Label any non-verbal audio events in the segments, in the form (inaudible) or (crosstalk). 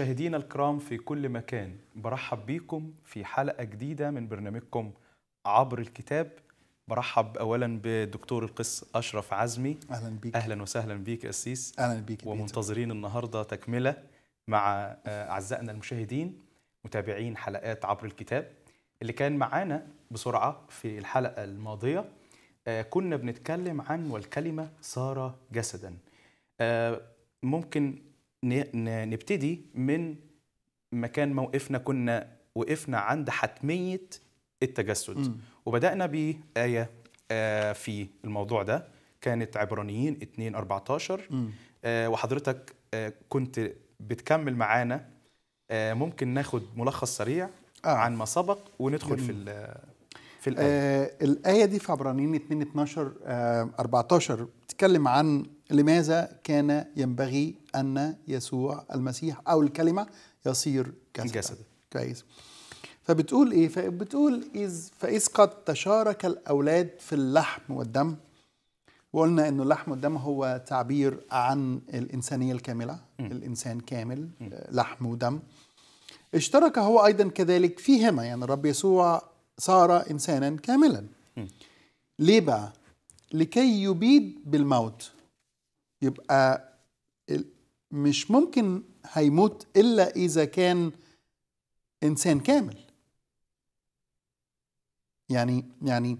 مشاهدينا الكرام في كل مكان برحب بيكم في حلقة جديدة من برنامجكم عبر الكتاب برحب اولا بدكتور القس اشرف عزمي اهلا بيك اهلا وسهلا بيك قسيس اهلا بيك ومنتظرين النهارده تكمله مع آه، اعزائنا المشاهدين متابعين حلقات عبر الكتاب اللي كان معانا بسرعه في الحلقه الماضيه آه، كنا بنتكلم عن والكلمه صار جسدا آه، ممكن نبتدي من مكان موقفنا كنا وقفنا عند حتمية التجسد م. وبدأنا بآية آه، في الموضوع ده كانت عبرانيين 2 14 آه، وحضرتك آه، كنت بتكمل معانا ممكن ناخد ملخص سريع آه. عن ما سبق وندخل في في الآية آه الآية دي في عبرانيين 2 12 14 بتتكلم عن لماذا كان ينبغي أن يسوع المسيح أو الكلمة يصير جسدا جسد. كويس فبتقول إيه فبتقول إذ فإذ قد تشارك الأولاد في اللحم والدم وقلنا انه اللحم والدم هو تعبير عن الانسانيه الكامله م. الانسان كامل م. آه، لحم ودم اشترك هو ايضا كذلك فيهما يعني الرب يسوع صار انسانا كاملا م. ليه بقى لكي يبيد بالموت يبقى مش ممكن هيموت الا اذا كان انسان كامل يعني يعني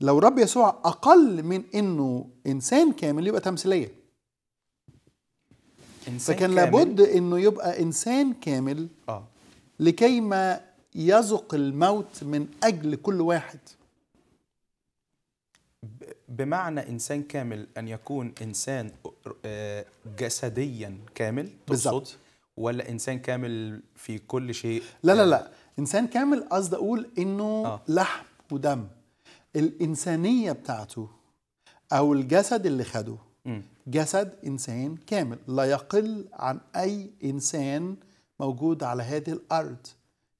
لو رب يسوع اقل من انه انسان كامل يبقى تمثيليه إنسان فكان كامل. لابد انه يبقى انسان كامل آه. لكي ما يذق الموت من اجل كل واحد بمعنى انسان كامل ان يكون انسان آه، جسديا كامل بالظبط ولا انسان كامل في كل شيء لا لا لا انسان كامل قصدي اقول انه آه. لحم ودم الانسانيه بتاعته او الجسد اللي خده م. جسد انسان كامل لا يقل عن اي انسان موجود على هذه الارض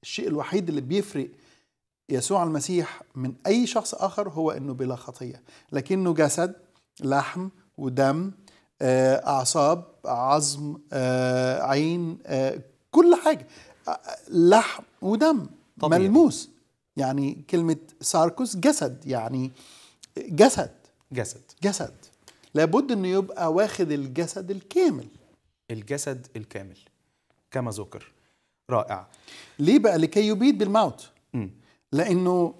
الشيء الوحيد اللي بيفرق يسوع المسيح من أي شخص آخر هو أنه بلا خطية لكنه جسد لحم ودم آه، أعصاب عظم آه، عين آه، كل حاجة لحم ودم طبيعي. ملموس يعني كلمة ساركوس جسد يعني جسد جسد جسد لابد انه يبقى واخد الجسد الكامل الجسد الكامل كما ذكر رائع ليه بقى لكي يبيد بالموت لانه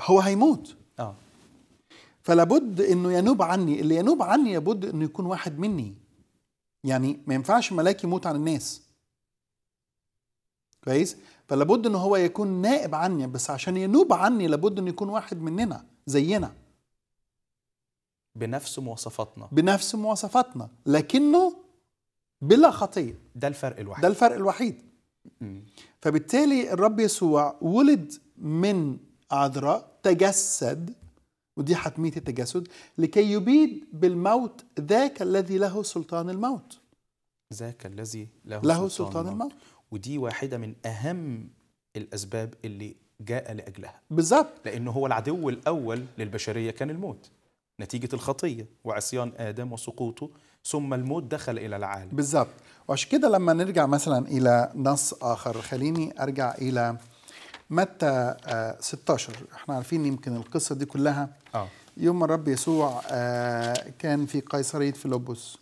هو هيموت اه فلابد انه ينوب عني اللي ينوب عني لابد انه يكون واحد مني يعني ما ينفعش ملاك يموت عن الناس كويس فلابد ان هو يكون نائب عني بس عشان ينوب عني لابد انه يكون واحد مننا زينا بنفس مواصفاتنا بنفس مواصفاتنا لكنه بلا خطيه ده الفرق الوحيد ده الفرق الوحيد فبالتالي الرب يسوع ولد من عذراء تجسد ودي حتمية التجسد لكي يبيد بالموت ذاك الذي له سلطان الموت ذاك الذي له, له سلطان, سلطان الموت. الموت ودي واحدة من أهم الأسباب اللي جاء لأجلها بالظبط لأنه هو العدو الأول للبشرية كان الموت نتيجة الخطية وعصيان آدم وسقوطه ثم الموت دخل إلى العالم بالظبط وعشان كده لما نرجع مثلا إلى نص آخر خليني أرجع إلى متى 16 آه، احنا عارفين يمكن القصة دي كلها آه. يوم الرب يسوع آه، كان في قيصرية فيلبس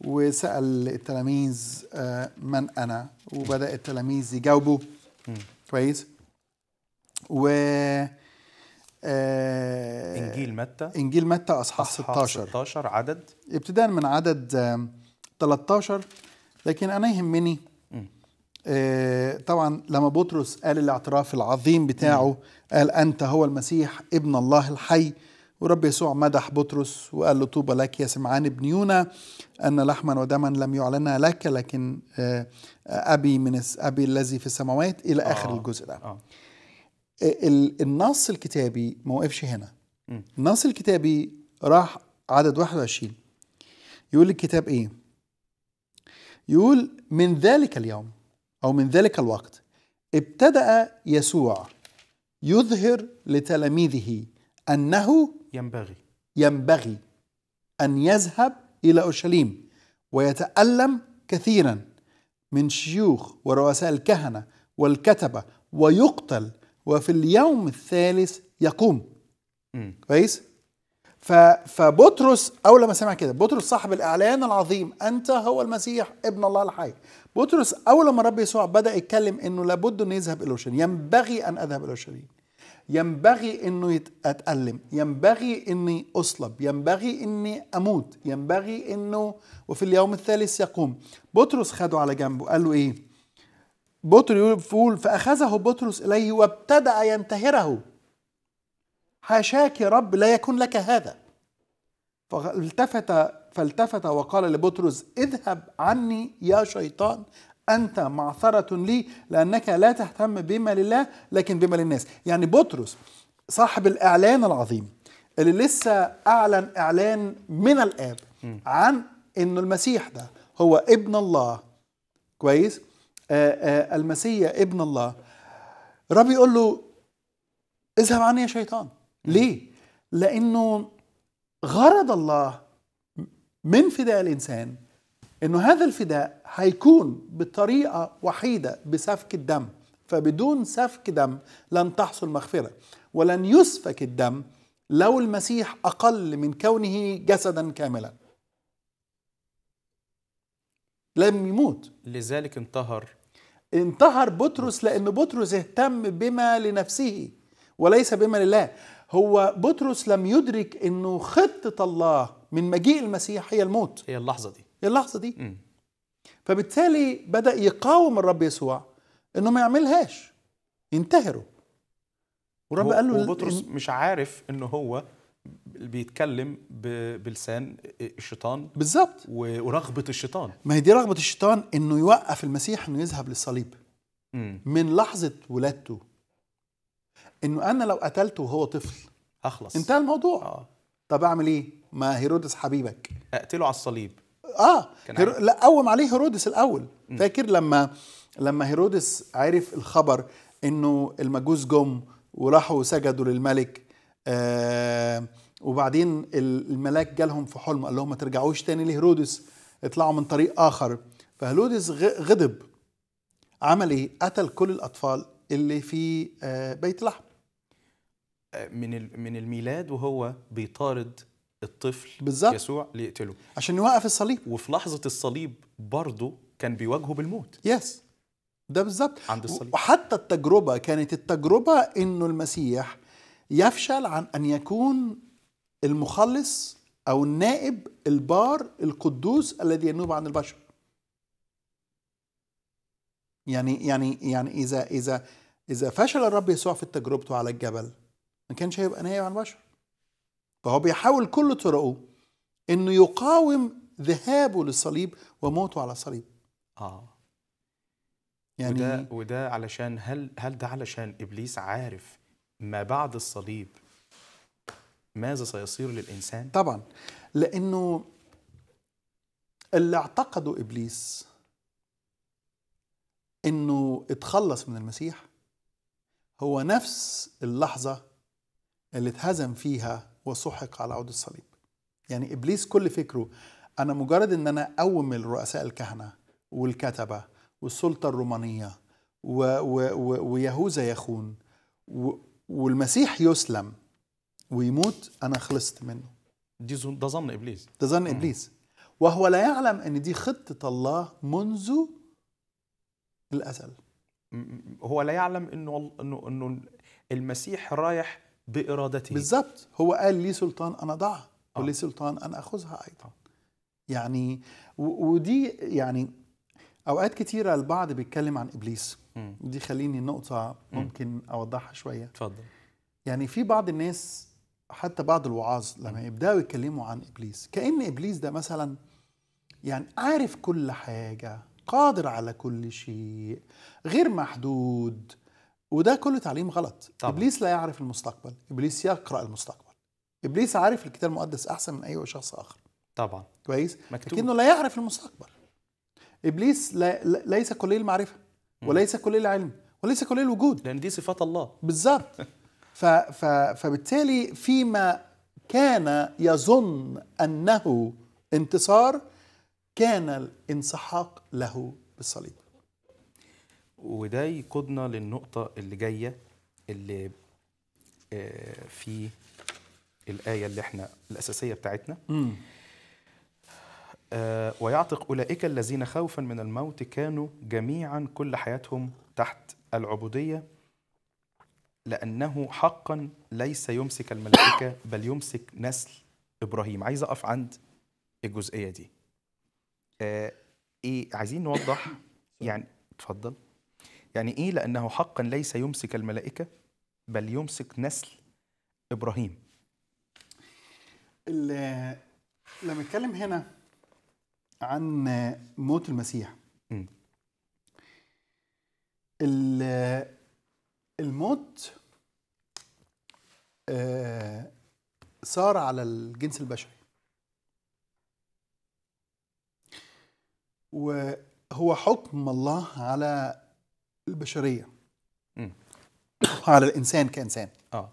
وسأل التلاميذ آه، من أنا وبدأ التلاميذ يجاوبوا كويس و آه، انجيل متى انجيل متى اصحاح, أصحاح 16 16 عدد ابتداء من عدد 13 لكن انا يهمني آه، طبعا لما بطرس قال الاعتراف العظيم بتاعه قال انت هو المسيح ابن الله الحي ورب يسوع مدح بطرس وقال له طوبى لك يا سمعان ابن يونا ان لحما ودما لم يعلنا لك لكن آه، ابي من ابي الذي في السماوات الى اخر آه. الجزء ده آه. النص الكتابي ما وقفش هنا النص الكتابي راح عدد 21 يقول الكتاب ايه يقول من ذلك اليوم او من ذلك الوقت ابتدا يسوع يظهر لتلاميذه انه ينبغي ينبغي ان يذهب الى اورشليم ويتالم كثيرا من شيوخ ورؤساء الكهنه والكتبه ويقتل وفي اليوم الثالث يقوم كويس فبطرس اول ما سمع كده بطرس صاحب الاعلان العظيم انت هو المسيح ابن الله الحي بطرس اول ما رب يسوع بدا يتكلم انه لابد انه يذهب الى اورشليم ينبغي ان اذهب الى اورشليم ينبغي انه اتالم ينبغي اني اصلب ينبغي اني اموت ينبغي انه وفي اليوم الثالث يقوم بطرس خده على جنبه قال له ايه بطرس يقول فأخذه بطرس إليه وابتدأ ينتهره حاشاك يا رب لا يكون لك هذا فالتفت فالتفت وقال لبطرس اذهب عني يا شيطان أنت معثرة لي لأنك لا تهتم بما لله لكن بما للناس يعني بطرس صاحب الإعلان العظيم اللي لسه أعلن إعلان من الآب عن أنه المسيح ده هو ابن الله كويس آه، آه، المسيح ابن الله الرب يقول له اذهب عني يا شيطان ليه لانه غرض الله من فداء الانسان انه هذا الفداء هيكون بطريقه وحيده بسفك الدم فبدون سفك دم لن تحصل مغفره ولن يسفك الدم لو المسيح اقل من كونه جسدا كاملا لم يموت لذلك انتهر انتهر بطرس لأن بطرس اهتم بما لنفسه وليس بما لله هو بطرس لم يدرك أنه خطة الله من مجيء المسيح هي الموت هي اللحظة دي هي اللحظة دي م. فبالتالي بدأ يقاوم الرب يسوع أنه ما يعملهاش ينتهره والرب قال له بطرس مش عارف أنه هو بيتكلم بلسان الشيطان بالظبط ورغبه الشيطان ما هي دي رغبه الشيطان انه يوقف المسيح انه يذهب للصليب مم. من لحظه ولادته انه انا لو قتلته وهو طفل هخلص انتهى الموضوع آه. طب اعمل ايه ما هيرودس حبيبك اقتله على الصليب اه هير... لا قوم عليه هيرودس الاول مم. فاكر لما لما هيرودس عرف الخبر انه المجوس جم وراحوا سجدوا للملك آه، وبعدين الملاك جالهم في حلم قال لهم ما ترجعوش تاني لهيرودس اطلعوا من طريق اخر فهيرودس غضب عمل ايه قتل كل الاطفال اللي في آه، بيت لحم آه، من من الميلاد وهو بيطارد الطفل بالزبط. يسوع ليقتله عشان يوقف الصليب وفي لحظه الصليب برضه كان بيواجهه بالموت يس ده بالظبط عند الصليب وحتى التجربه كانت التجربه انه المسيح يفشل عن أن يكون المخلص أو النائب البار القدوس الذي ينوب عن البشر يعني يعني يعني إذا إذا إذا فشل الرب يسوع في تجربته على الجبل ما كانش هيبقى نائب عن البشر فهو بيحاول كل طرقه إنه يقاوم ذهابه للصليب وموته على الصليب آه يعني وده وده علشان هل هل ده علشان ابليس عارف ما بعد الصليب ماذا سيصير للإنسان؟ طبعا لأنه اللي اعتقدوا إبليس أنه اتخلص من المسيح هو نفس اللحظة اللي اتهزم فيها وسحق على عود الصليب يعني إبليس كل فكره أنا مجرد أن أنا أقوم الرؤساء الكهنة والكتبة والسلطة الرومانية و و ويهوذا يخون والمسيح يسلم ويموت انا خلصت منه دي ده ظن ابليس ده ظن ابليس وهو لا يعلم ان دي خطه الله منذ الازل هو لا يعلم انه انه انه المسيح رايح بارادته بالظبط هو قال لي سلطان انا اضعها آه. ولي سلطان انا اخذها ايضا آه. يعني ودي يعني اوقات كتيره البعض بيتكلم عن ابليس مم. دي خليني نقطه ممكن مم. اوضحها شويه اتفضل يعني في بعض الناس حتى بعض الوعاظ لما يبداوا يتكلموا عن ابليس كان ابليس ده مثلا يعني عارف كل حاجه قادر على كل شيء غير محدود وده كله تعليم غلط طبعا. ابليس لا يعرف المستقبل ابليس يقرا المستقبل ابليس عارف الكتاب المقدس احسن من اي شخص اخر طبعا كويس مكتوب. لكنه لا يعرف المستقبل ابليس لا ليس كلي المعرفه وليس كلي العلم وليس كلي الوجود لان دي صفات الله بالظبط (laughs) فبالتالي فيما كان يظن انه انتصار كان الانسحاق له بالصليب وده يقودنا للنقطة اللي جاية اللي آه، في الآية اللي احنا الأساسية بتاعتنا م. آه، ويعتق أولئك الذين خوفا من الموت كانوا جميعا كل حياتهم تحت العبودية لأنه حقا ليس يمسك الملائكة بل يمسك نسل إبراهيم عايز أقف عند الجزئية دي آه، إيه عايزين نوضح يعني اتفضل يعني إيه لأنه حقا ليس يمسك الملائكة بل يمسك نسل إبراهيم لما نتكلم هنا عن موت المسيح م. الموت آه، صار على الجنس البشري وهو حكم الله على البشرية على الإنسان كإنسان آه.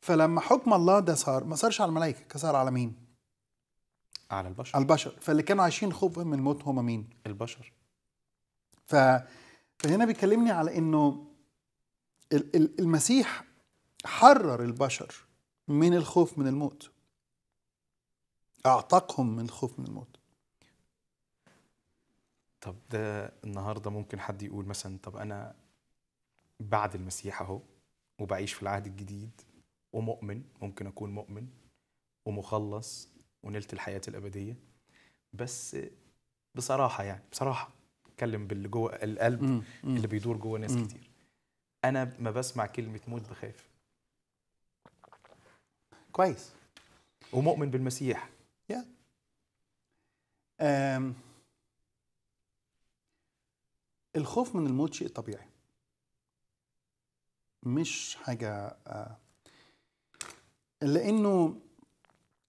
فلما حكم الله ده صار ما صارش على الملائكة صار على مين على البشر البشر فاللي كانوا عايشين خوفا من الموت هم مين البشر ف... فهنا بيكلمني على انه المسيح حرر البشر من الخوف من الموت اعتقهم من الخوف من الموت طب ده النهارده ممكن حد يقول مثلا طب انا بعد المسيح اهو وبعيش في العهد الجديد ومؤمن ممكن اكون مؤمن ومخلص ونلت الحياه الابديه بس بصراحه يعني بصراحه اتكلم باللي جوه القلب مم. مم. اللي بيدور جوه ناس مم. كتير انا ما بسمع كلمه موت بخاف كويس ومؤمن بالمسيح يا أم... الخوف من الموت شيء طبيعي مش حاجه آه، لانه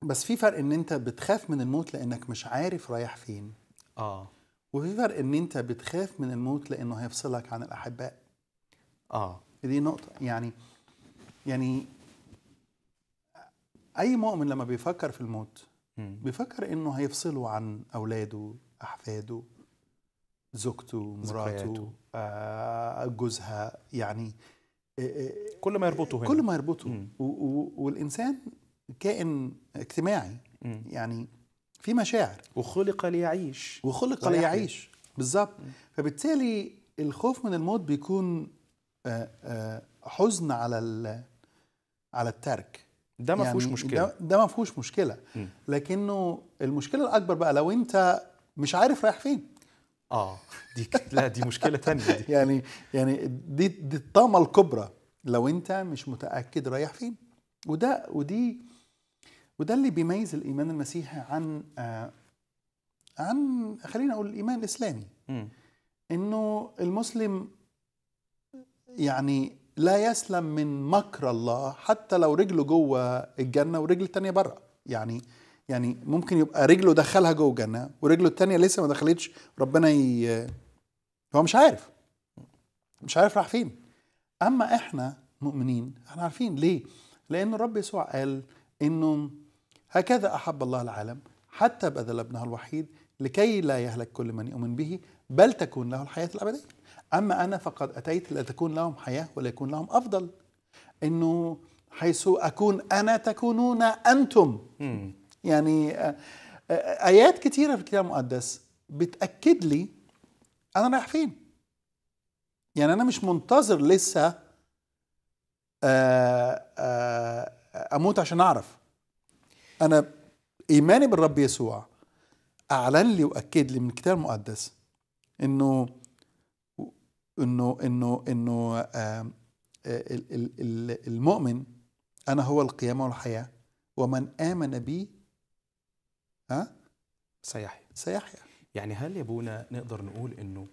بس في فرق ان انت بتخاف من الموت لانك مش عارف رايح فين اه وفي فرق ان انت بتخاف من الموت لانه هيفصلك عن الاحباء اه دي نقطه يعني يعني اي مؤمن لما بيفكر في الموت م. بيفكر انه هيفصله عن اولاده احفاده زوجته مراته آه جوزها يعني آه، آه، كل ما يربطه هنا كل ما يربطه والانسان كائن اجتماعي م. يعني في مشاعر وخلق ليعيش وخلق ليعيش بالظبط فبالتالي الخوف من الموت بيكون آه، آه، حزن على على الترك ده ما فيهوش يعني مشكله ده, ما فيهوش مشكله لكنه المشكله الاكبر بقى لو انت مش عارف رايح فين اه دي لا دي مشكله تانية دي. (laughs) يعني يعني دي, دي الطامه الكبرى لو انت مش متاكد رايح فين وده ودي وده اللي بيميز الايمان المسيحي عن آه عن خلينا اقول الايمان الاسلامي م. انه المسلم يعني لا يسلم من مكر الله حتى لو رجله جوه الجنه ورجل التانية بره يعني يعني ممكن يبقى رجله دخلها جوه الجنه ورجله التانية لسه ما دخلتش ربنا ي... هو مش عارف مش عارف راح فين اما احنا مؤمنين احنا عارفين ليه لان الرب يسوع قال انه هكذا أحب الله العالم حتى بذل ابنه الوحيد لكي لا يهلك كل من يؤمن به بل تكون له الحياة الأبدية أما أنا فقد أتيت لتكون لهم حياة وليكون لهم أفضل إنه حيث أكون أنا تكونون أنتم يعني آه، آه، آيات كثيرة في الكتاب المقدس بتأكد لي أنا رايح فين يعني أنا مش منتظر لسه آآ آه، آآ أموت عشان أعرف انا ايماني بالرب يسوع اعلن لي واكد لي من الكتاب المقدس انه انه انه انه المؤمن انا هو القيامه والحياه ومن امن بي ها سيحيا سيحيا يعني هل يا ابونا نقدر نقول انه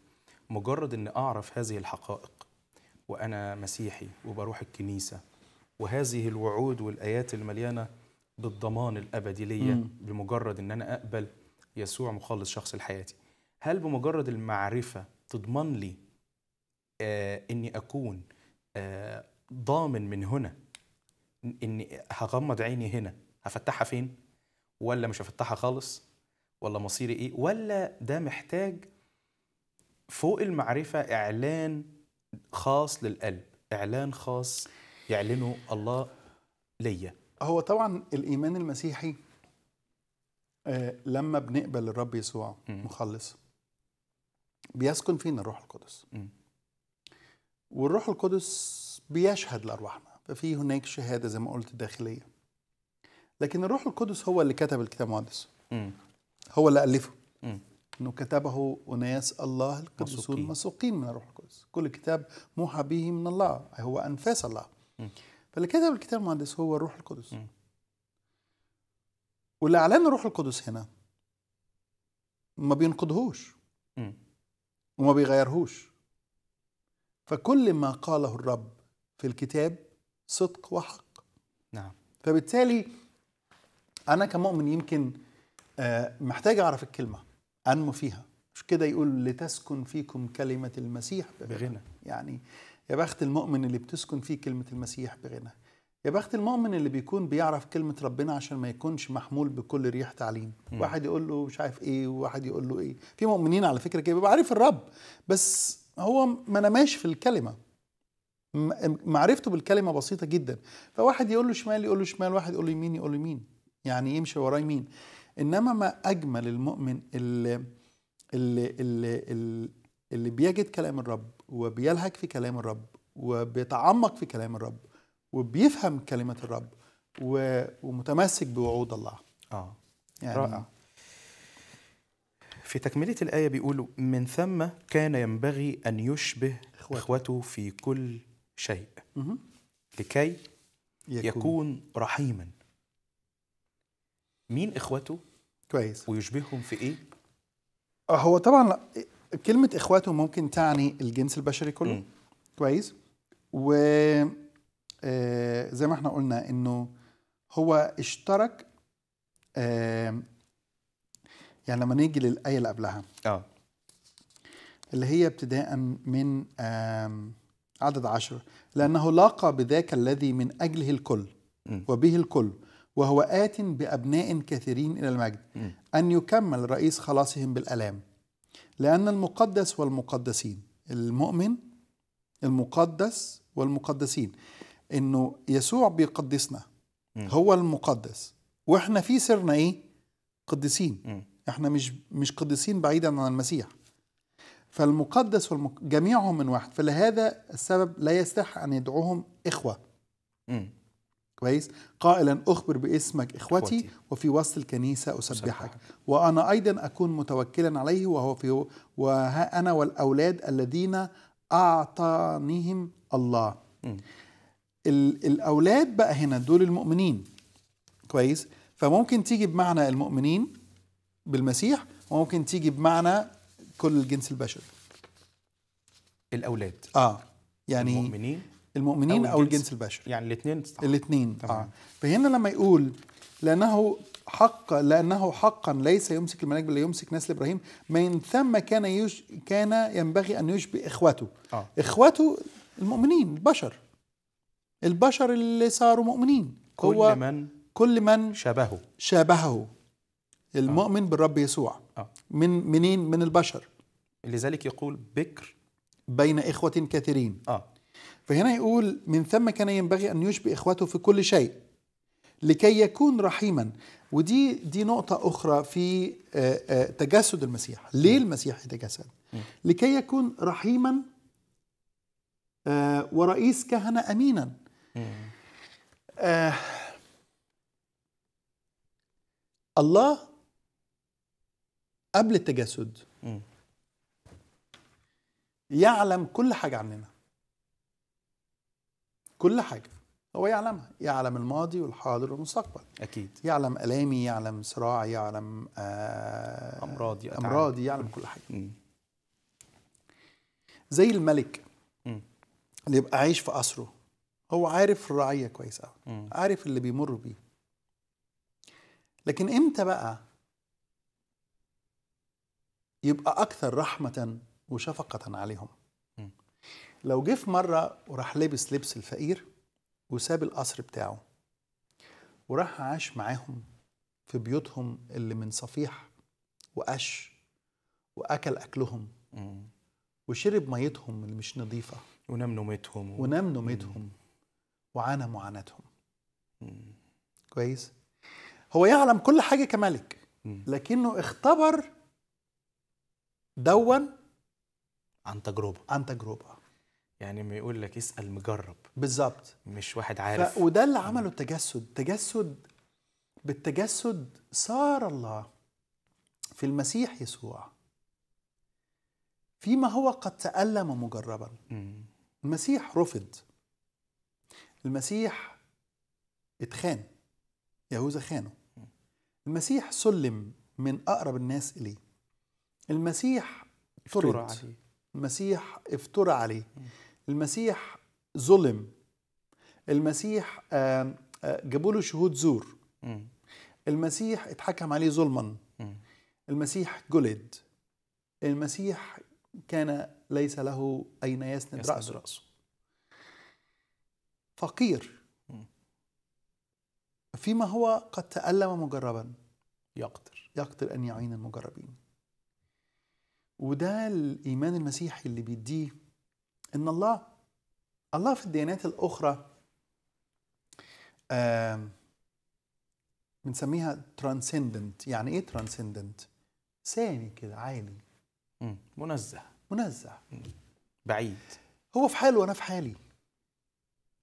مجرد ان اعرف هذه الحقائق وانا مسيحي وبروح الكنيسه وهذه الوعود والايات المليانه بالضمان الابدي ليا بمجرد ان انا اقبل يسوع مخلص شخص لحياتي هل بمجرد المعرفه تضمن لي آه اني اكون آه ضامن من هنا اني هغمض عيني هنا هفتحها فين ولا مش هفتحها خالص ولا مصيري ايه ولا ده محتاج فوق المعرفه اعلان خاص للقلب اعلان خاص يعلنه الله ليا هو طبعا الايمان المسيحي آه، لما بنقبل الرب يسوع مخلص بيسكن فينا الروح القدس والروح القدس بيشهد لارواحنا ففي هناك شهاده زي ما قلت داخليه لكن الروح القدس هو اللي كتب الكتاب المقدس هو اللي الفه انه كتبه اناس الله القدسون مسوقين من الروح القدس كل كتاب موحى به من الله هو انفاس الله فاللي كتب الكتاب المقدس هو الروح القدس واللي اعلن الروح القدس هنا ما بينقضهوش وما بيغيرهوش فكل ما قاله الرب في الكتاب صدق وحق نعم فبالتالي انا كمؤمن يمكن آه، محتاج اعرف الكلمه انمو فيها مش كده يقول لتسكن فيكم كلمه المسيح بغنى يعني يا بخت المؤمن اللي بتسكن فيه كلمة المسيح بغنى يا بخت المؤمن اللي بيكون بيعرف كلمة ربنا عشان ما يكونش محمول بكل ريح تعليم م. واحد يقول له مش عارف ايه وواحد يقول له ايه في مؤمنين على فكرة كده بيبقى عارف الرب بس هو ما نماش في الكلمة معرفته بالكلمة بسيطة جدا فواحد يقول له شمال يقول له شمال واحد يقول له يمين يقول له يمين يعني يمشي وراي يمين انما ما اجمل المؤمن اللي اللي اللي, اللي بيجد كلام الرب وبيلهج في كلام الرب وبيتعمق في كلام الرب وبيفهم كلمة الرب و... ومتمسك بوعود الله آه يعني رائع في تكملة الآية بيقولوا من ثم كان ينبغي أن يشبه إخوته, إخوته في كل شيء لكي يكون, يكون رحيما مين إخوته كويس ويشبههم في إيه؟ آه، هو طبعا كلمة إخواته ممكن تعني الجنس البشري كله م. كويس و آه، زي ما احنا قلنا إنه هو اشترك آه، يعني لما نيجي للآية اللي قبلها آه. اللي هي ابتداء من عدد عشر لأنه لاقى بذاك الذي من أجله الكل وبه الكل وهو آت بأبناء كثيرين إلى المجد أن يكمل رئيس خلاصهم بالألام لأن المقدس والمقدسين المؤمن المقدس والمقدسين انه يسوع بيقدسنا هو المقدس واحنا في سرنا ايه قدسين احنا مش مش قديسين بعيدا عن المسيح فالمقدس والمق... جميعهم من واحد فلهذا السبب لا يستحق ان يدعوهم اخوه كويس قائلا أخبر باسمك إخوتي, إخوتي. وفي وسط الكنيسة أسبحك, وأنا أيضا أكون متوكلا عليه وهو في وها أنا والأولاد الذين أعطانيهم الله ال- الأولاد بقى هنا دول المؤمنين كويس فممكن تيجي بمعنى المؤمنين بالمسيح وممكن تيجي بمعنى كل الجنس البشري الأولاد آه يعني المؤمنين المؤمنين او, أو الجنس البشري يعني الاثنين الاثنين اه فهنا لما يقول لانه حق لانه حقا ليس يمسك المناكب بل يمسك نسل ابراهيم من ثم كان يش كان ينبغي ان يشبه اخوته آه. اخوته المؤمنين البشر البشر اللي صاروا مؤمنين كل هو من كل من شابهه شابهه آه. المؤمن آه. بالرب يسوع آه. من منين من البشر لذلك يقول بكر بين إخوة كثيرين آه. فهنا يقول من ثم كان ينبغي أن يشبه إخوته في كل شيء لكي يكون رحيما ودي دي نقطة أخرى في آه، آه، تجسد المسيح ليه المسيح يتجسد لكي يكون رحيما آه، ورئيس كهنة أمينا الله قبل التجسد يعلم كل حاجة عننا كل حاجه هو يعلمها يعلم الماضي والحاضر والمستقبل اكيد يعلم الامي يعلم صراعي يعلم آه امراضي أتعلم. امراضي يعلم كل حاجه م. زي الملك م. اللي يبقى عايش في قصره هو عارف الرعيه كويس قوي عارف اللي بيمر بيه لكن امتى بقى يبقى اكثر رحمه وشفقه عليهم لو جه في مرة وراح لبس لبس الفقير وساب القصر بتاعه وراح عاش معاهم في بيوتهم اللي من صفيح وقش واكل اكلهم وشرب ميتهم اللي مش نظيفه ونام نومتهم و... ونام نومتهم وعانى معاناتهم كويس هو يعلم كل حاجه كملك لكنه اختبر دون عن تجربه عن تجربه يعني ما يقول لك اسال مجرب بالظبط مش واحد عارف ف... وده اللي عمله التجسد تجسد بالتجسد صار الله في المسيح يسوع فيما هو قد تألم مجربا المسيح رفض المسيح اتخان يهوذا خانه المسيح سلم من أقرب الناس إليه المسيح عليه المسيح افترى عليه المسيح ظلم المسيح آه، جابوا له شهود زور المسيح اتحكم عليه ظلما المسيح جلد المسيح كان ليس له أين يسند رأسه رأسه فقير فيما هو قد تألم مجربا يقدر يقدر أن يعين المجربين وده الإيمان المسيحي اللي بيديه ان الله الله في الديانات الاخرى بنسميها ترانسندنت يعني ايه ترانسندنت ثاني كده عالي منزه منزه بعيد هو في حاله وانا في حالي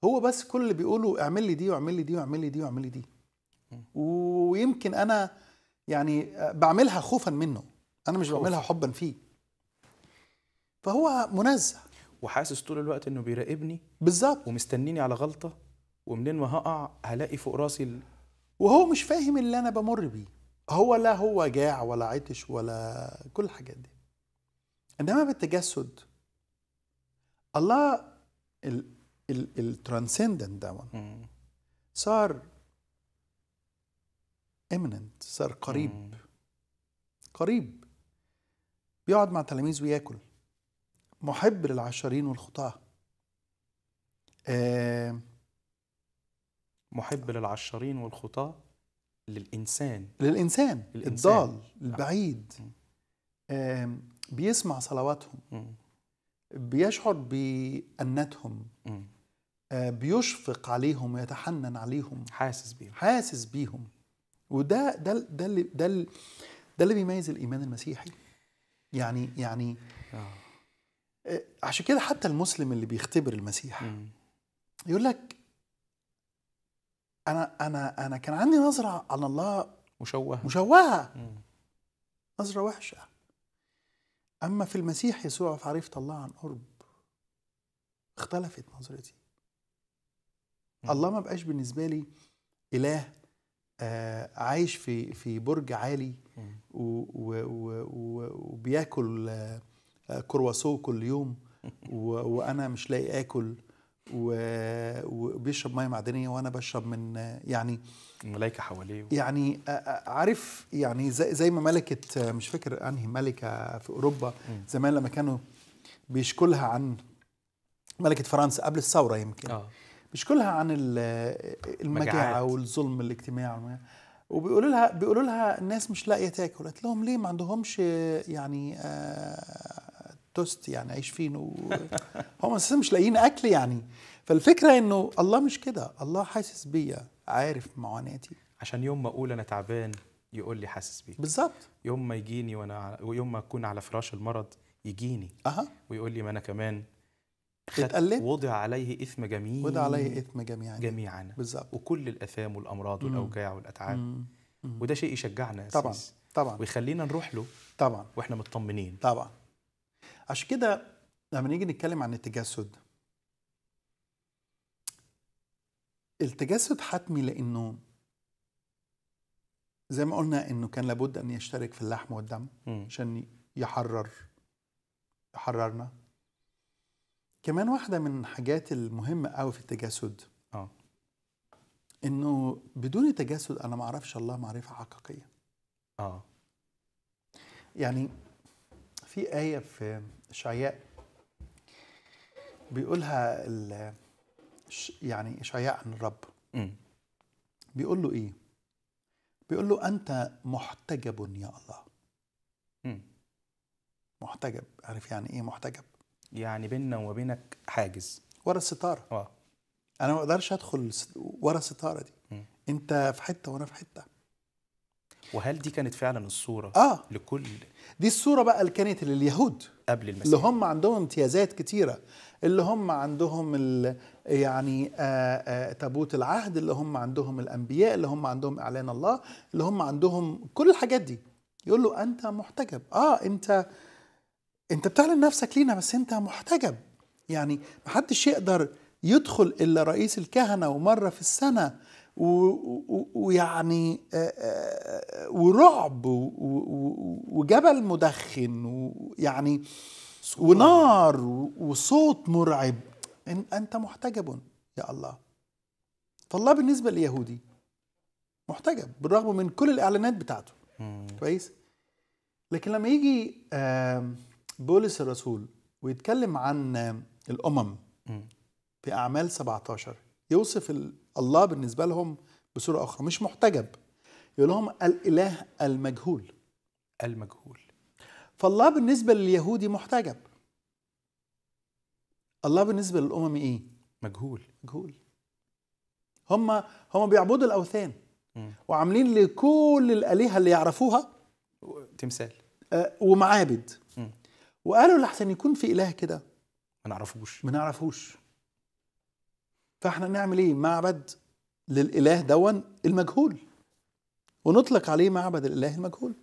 هو بس كل اللي بيقوله اعمل لي دي واعمل لي دي واعمل لي دي واعمل لي دي ويمكن انا يعني بعملها خوفا منه انا مش بعملها حبا فيه فهو منزه وحاسس طول الوقت انه بيراقبني بالظبط ومستنيني على غلطه ومنين ما هقع هلاقي فوق راسي ال... وهو مش فاهم اللي انا بمر بيه هو لا هو جاع ولا عطش ولا كل الحاجات دي انما بالتجسد الله الترانسندنت ده صار امننت صار قريب مم. قريب بيقعد مع تلاميذه وياكل محب للعشرين والخطاة آه محب للعشرين والخطاة للإنسان للإنسان الضال آه. البعيد آه بيسمع صلواتهم بيشعر بأنتهم آه بيشفق عليهم ويتحنن عليهم حاسس بيهم حاسس بيهم وده ده ده اللي ده اللي ده اللي بيميز الإيمان المسيحي يعني يعني آه. عشان كده حتى المسلم اللي بيختبر المسيح يقول لك انا انا انا كان عندي نظره على الله مشوهه مشوهه نظره وحشه اما في المسيح يسوع فعرفت الله عن قرب اختلفت نظرتي مم. الله ما بقاش بالنسبه لي اله آه عايش في في برج عالي وبياكل آه، كرواسو كل يوم وانا مش لاقي اكل وبيشرب ميه معدنيه وانا بشرب من يعني الملائكه حواليه يعني آه، آه، عارف يعني زي, زي ما ملكه مش فاكر انهي ملكه في اوروبا زمان لما كانوا بيشكلها عن ملكه فرنسا قبل الثوره يمكن آه. بيشكلها عن المجاعه والظلم الاجتماعي وبيقولوا لها بيقولوا لها الناس مش لاقيه تاكل قالت لهم ليه ما عندهمش يعني توست يعني عيش فينو (laughs) هم اساسا مش لاقيين اكل يعني فالفكره انه الله مش كده الله حاسس بيا عارف معاناتي عشان يوم ما اقول انا تعبان يقول لي حاسس بيك بالظبط يوم ما يجيني وانا ويوم ما اكون على فراش المرض يجيني اها ويقول لي ما انا كمان اتقلت وضع عليه اثم جميع وضع عليه اثم جميعا جميعا بالظبط وكل الاثام والامراض والاوجاع والاتعاب مم. مم. وده شيء يشجعنا أساس. طبعا طبعا ويخلينا نروح له طبعا واحنا مطمنين طبعا عشان كده لما نيجي نتكلم عن التجسد التجسد حتمي لانه زي ما قلنا انه كان لابد ان يشترك في اللحم والدم عشان يحرر يحررنا كمان واحدة من الحاجات المهمة قوي في التجسد اه انه بدون التجسد انا ما اعرفش الله معرفة حقيقية اه يعني في آية في إشعياء بيقولها ال يعني إشعياء عن الرب بيقول له إيه؟ بيقول له أنت محتجب يا الله محتجب عارف يعني إيه محتجب؟ يعني بيننا وبينك حاجز ورا الستارة اه أنا ما أقدرش أدخل ورا الستارة دي م. أنت في حتة وأنا في حتة وهل دي كانت فعلا الصوره اه لكل دي الصوره بقى اللي كانت لليهود قبل المسيح اللي هم عندهم امتيازات كتيره اللي هم عندهم ال... يعني آآ آه، آآ آه، تابوت العهد اللي هم عندهم الانبياء اللي هم عندهم اعلان الله اللي هم عندهم كل الحاجات دي يقول له انت محتجب اه انت انت بتعلن نفسك لينا بس انت محتجب يعني محدش يقدر يدخل الا رئيس الكهنه ومره في السنه ويعني ورعب وجبل مدخن ويعني ونار وصوت مرعب إن أنت محتجب يا الله فالله بالنسبة لليهودي محتجب بالرغم من كل الإعلانات بتاعته كويس لكن لما يجي بولس الرسول ويتكلم عن الأمم في أعمال 17 يوصف الله بالنسبة لهم بصورة أخرى مش محتجب يقول لهم الإله المجهول المجهول فالله بالنسبة لليهودي محتجب الله بالنسبة للأمم إيه؟ مجهول مجهول هم هم بيعبدوا الأوثان وعاملين لكل الآلهة اللي يعرفوها تمثال آه، ومعابد وقالوا لحسن يكون في إله كده ما نعرفوش ما نعرفوش فاحنا نعمل ايه معبد للاله دون المجهول ونطلق عليه معبد الاله المجهول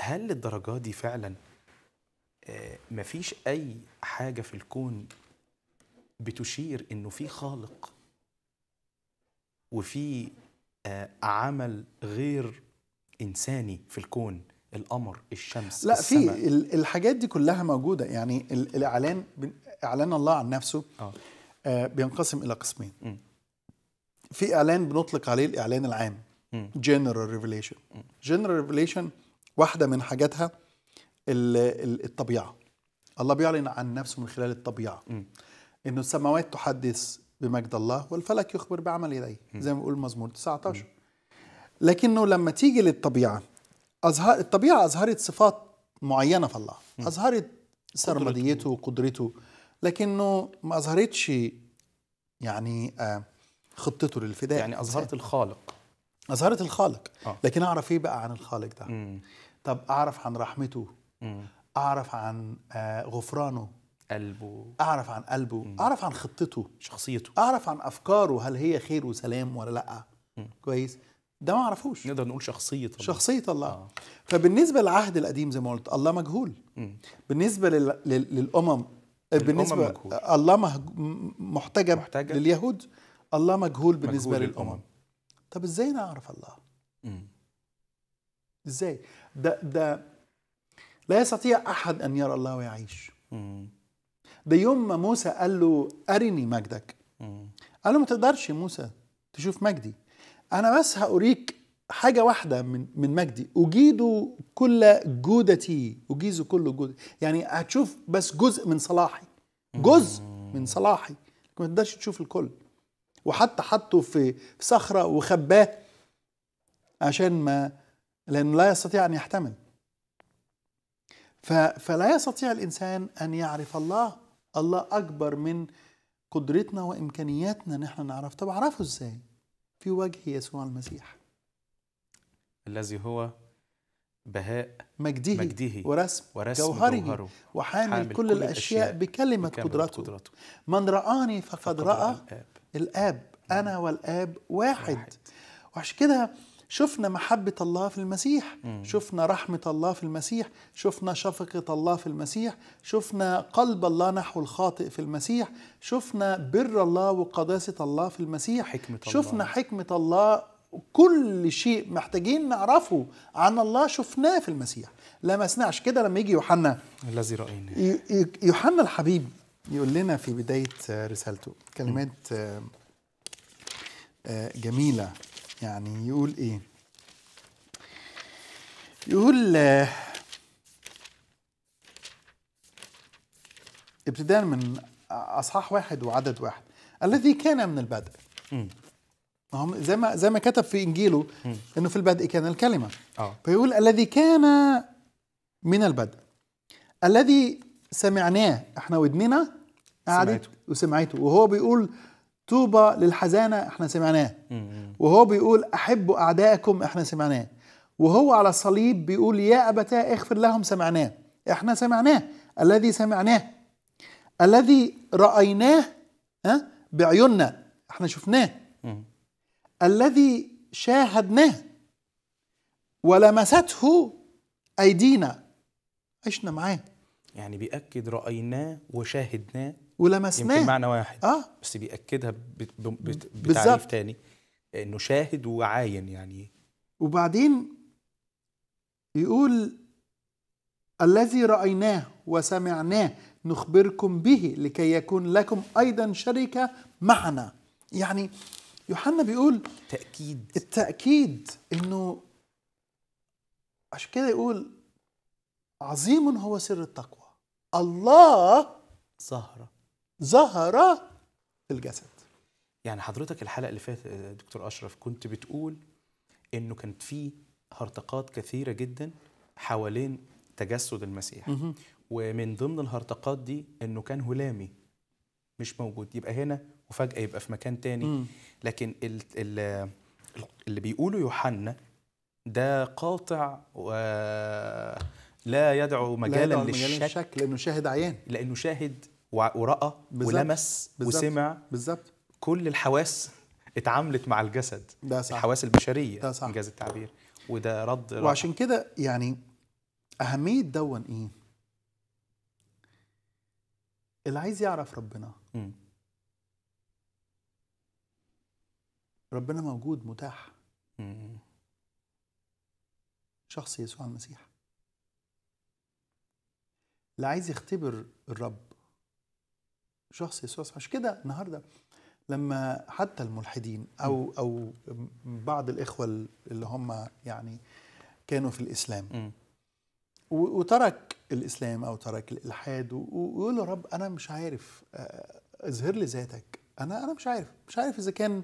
هل للدرجه دي فعلا آه، مفيش اي حاجه في الكون بتشير انه في خالق وفي آه، عمل غير انساني في الكون القمر الشمس لا في الحاجات دي كلها موجوده يعني الاعلان اعلان الله عن نفسه آه. آه، بينقسم الى قسمين في اعلان بنطلق عليه الاعلان العام جنرال ريفيليشن جنرال ريفيليشن واحده من حاجاتها الطبيعه الله بيعلن عن نفسه من خلال الطبيعه م. انه السماوات تحدث بمجد الله والفلك يخبر بعمل يديه زي ما بيقول مزمور 19 م. لكنه لما تيجي للطبيعه أظهر الطبيعه اظهرت صفات معينه في الله اظهرت سرمديته وقدرته لكنه ما اظهرتش يعني آه، خطته للفداء يعني اظهرت الخالق اظهرت الخالق آه. لكن اعرف ايه بقى عن الخالق ده مم. طب اعرف عن رحمته مم. اعرف عن آه، غفرانه قلبه اعرف عن قلبه مم. اعرف عن خطته شخصيته اعرف عن افكاره هل هي خير وسلام ولا لا مم. كويس ده ما اعرفوش نقدر نقول شخصيه الله شخصيه الله آه. فبالنسبه للعهد القديم زي ما قلت الله مجهول مم. بالنسبه للامم بالنسبه الله محتجب, محتجب لليهود الله مجهول بالنسبه مجهول للأمم. للامم طب ازاي نعرف الله مم. ازاي ده ده لا يستطيع احد ان يرى الله ويعيش مم. ده يوم ما موسى قال له ارني مجدك مم. قال له ما تقدرش يا موسى تشوف مجدي انا بس هأريك حاجة واحدة من من مجدي أجيد كل جودتي أجيز كل جودتي يعني هتشوف بس جزء من صلاحي جزء من صلاحي ما تقدرش تشوف الكل وحتى حطه في صخرة وخباه عشان ما لأنه لا يستطيع أن يحتمل فلا يستطيع الإنسان أن يعرف الله الله أكبر من قدرتنا وإمكانياتنا أن احنا نعرف طب أعرفه إزاي في وجه يسوع المسيح الذي هو بهاء مجده, مجده ورسم, ورسم جوهره, جوهره وحامل, كل, كل الأشياء بكلمة قدرته, قدرته من رآني فقد رأى الآب, الآب أنا والآب واحد, واحد. وعشان كده شفنا محبة الله في المسيح مم. شفنا رحمة الله في المسيح شفنا شفقة الله في المسيح شفنا قلب الله نحو الخاطئ في المسيح شفنا بر الله وقداسة الله في المسيح حكمة شفنا الله. حكمة الله كل شيء محتاجين نعرفه عن الله شفناه في المسيح لمسناه عشان كده لما يجي يوحنا الذي رايناه يوحنا الحبيب يقول لنا في بدايه رسالته كلمات آه، آه، جميله يعني يقول ايه يقول آه، ابتداء من اصحاح واحد وعدد واحد الذي كان من البدء هم زي ما زي ما كتب في انجيله انه في البدء كان الكلمه آه. فيقول الذي كان من البدء الذي سمعناه احنا ودننا قعدت وسمعته وهو بيقول طوبى للحزانه احنا سمعناه وهو بيقول احبوا اعدائكم احنا سمعناه وهو على الصليب بيقول يا ابتاه اغفر لهم سمعناه احنا سمعناه الذي سمعناه الذي رايناه ها بعيوننا احنا شفناه الذي شاهدناه ولمسته أيدينا عشنا معاه يعني بيأكد رأيناه وشاهدناه ولمسناه يمكن معنى واحد آه. بس بيأكدها بتعريف تاني انه شاهد وعاين يعني وبعدين يقول الذي رأيناه وسمعناه نخبركم به لكي يكون لكم أيضا شركة معنا يعني يوحنا بيقول تأكيد التأكيد انه عشان كده يقول عظيم هو سر التقوى الله ظهر ظهر في الجسد يعني حضرتك الحلقه اللي فاتت دكتور اشرف كنت بتقول انه كانت في هرطقات كثيره جدا حوالين تجسد المسيح م-م. ومن ضمن الهرطقات دي انه كان هلامي مش موجود يبقى هنا وفجاه يبقى في مكان تاني مم. لكن الـ الـ اللي بيقوله يوحنا ده قاطع و لا يدعو مجالا لا يدعو للشك, للشك لانه شاهد عيان لانه شاهد وراى بالزبط. ولمس بالزبط. وسمع بالزبط. كل الحواس اتعاملت مع الجسد ده صح. الحواس البشريه ده صح. انجاز التعبير وده رد وعشان كده يعني اهميه دون ايه اللي عايز يعرف ربنا م. ربنا موجود متاح شخص يسوع المسيح اللي عايز يختبر الرب شخص يسوع عشان كده النهارده لما حتى الملحدين او او بعض الاخوه اللي هم يعني كانوا في الاسلام وترك الاسلام او ترك الالحاد ويقول يا رب انا مش عارف آه، اظهر لي ذاتك انا انا مش عارف مش عارف اذا كان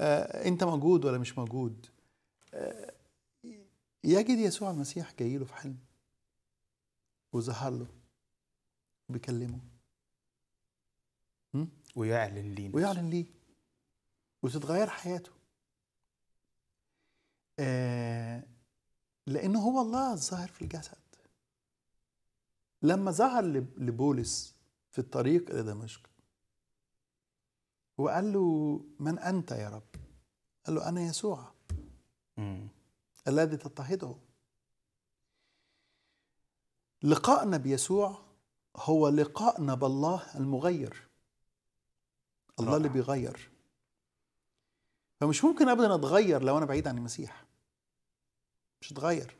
آه، انت موجود ولا مش موجود آه، يجد يسوع المسيح جاي له في حلم وظهر له وبيكلمه ويعلن ليه ويعلن ليه وتتغير حياته آه لانه هو الله الظاهر في الجسد لما ظهر لبولس في الطريق الى دمشق وقال له من أنت يا رب قال له أنا يسوع الذي تضطهده لقائنا بيسوع هو لقائنا بالله المغير الله اللي بيغير فمش ممكن ابدا اتغير لو انا بعيد عن المسيح مش اتغير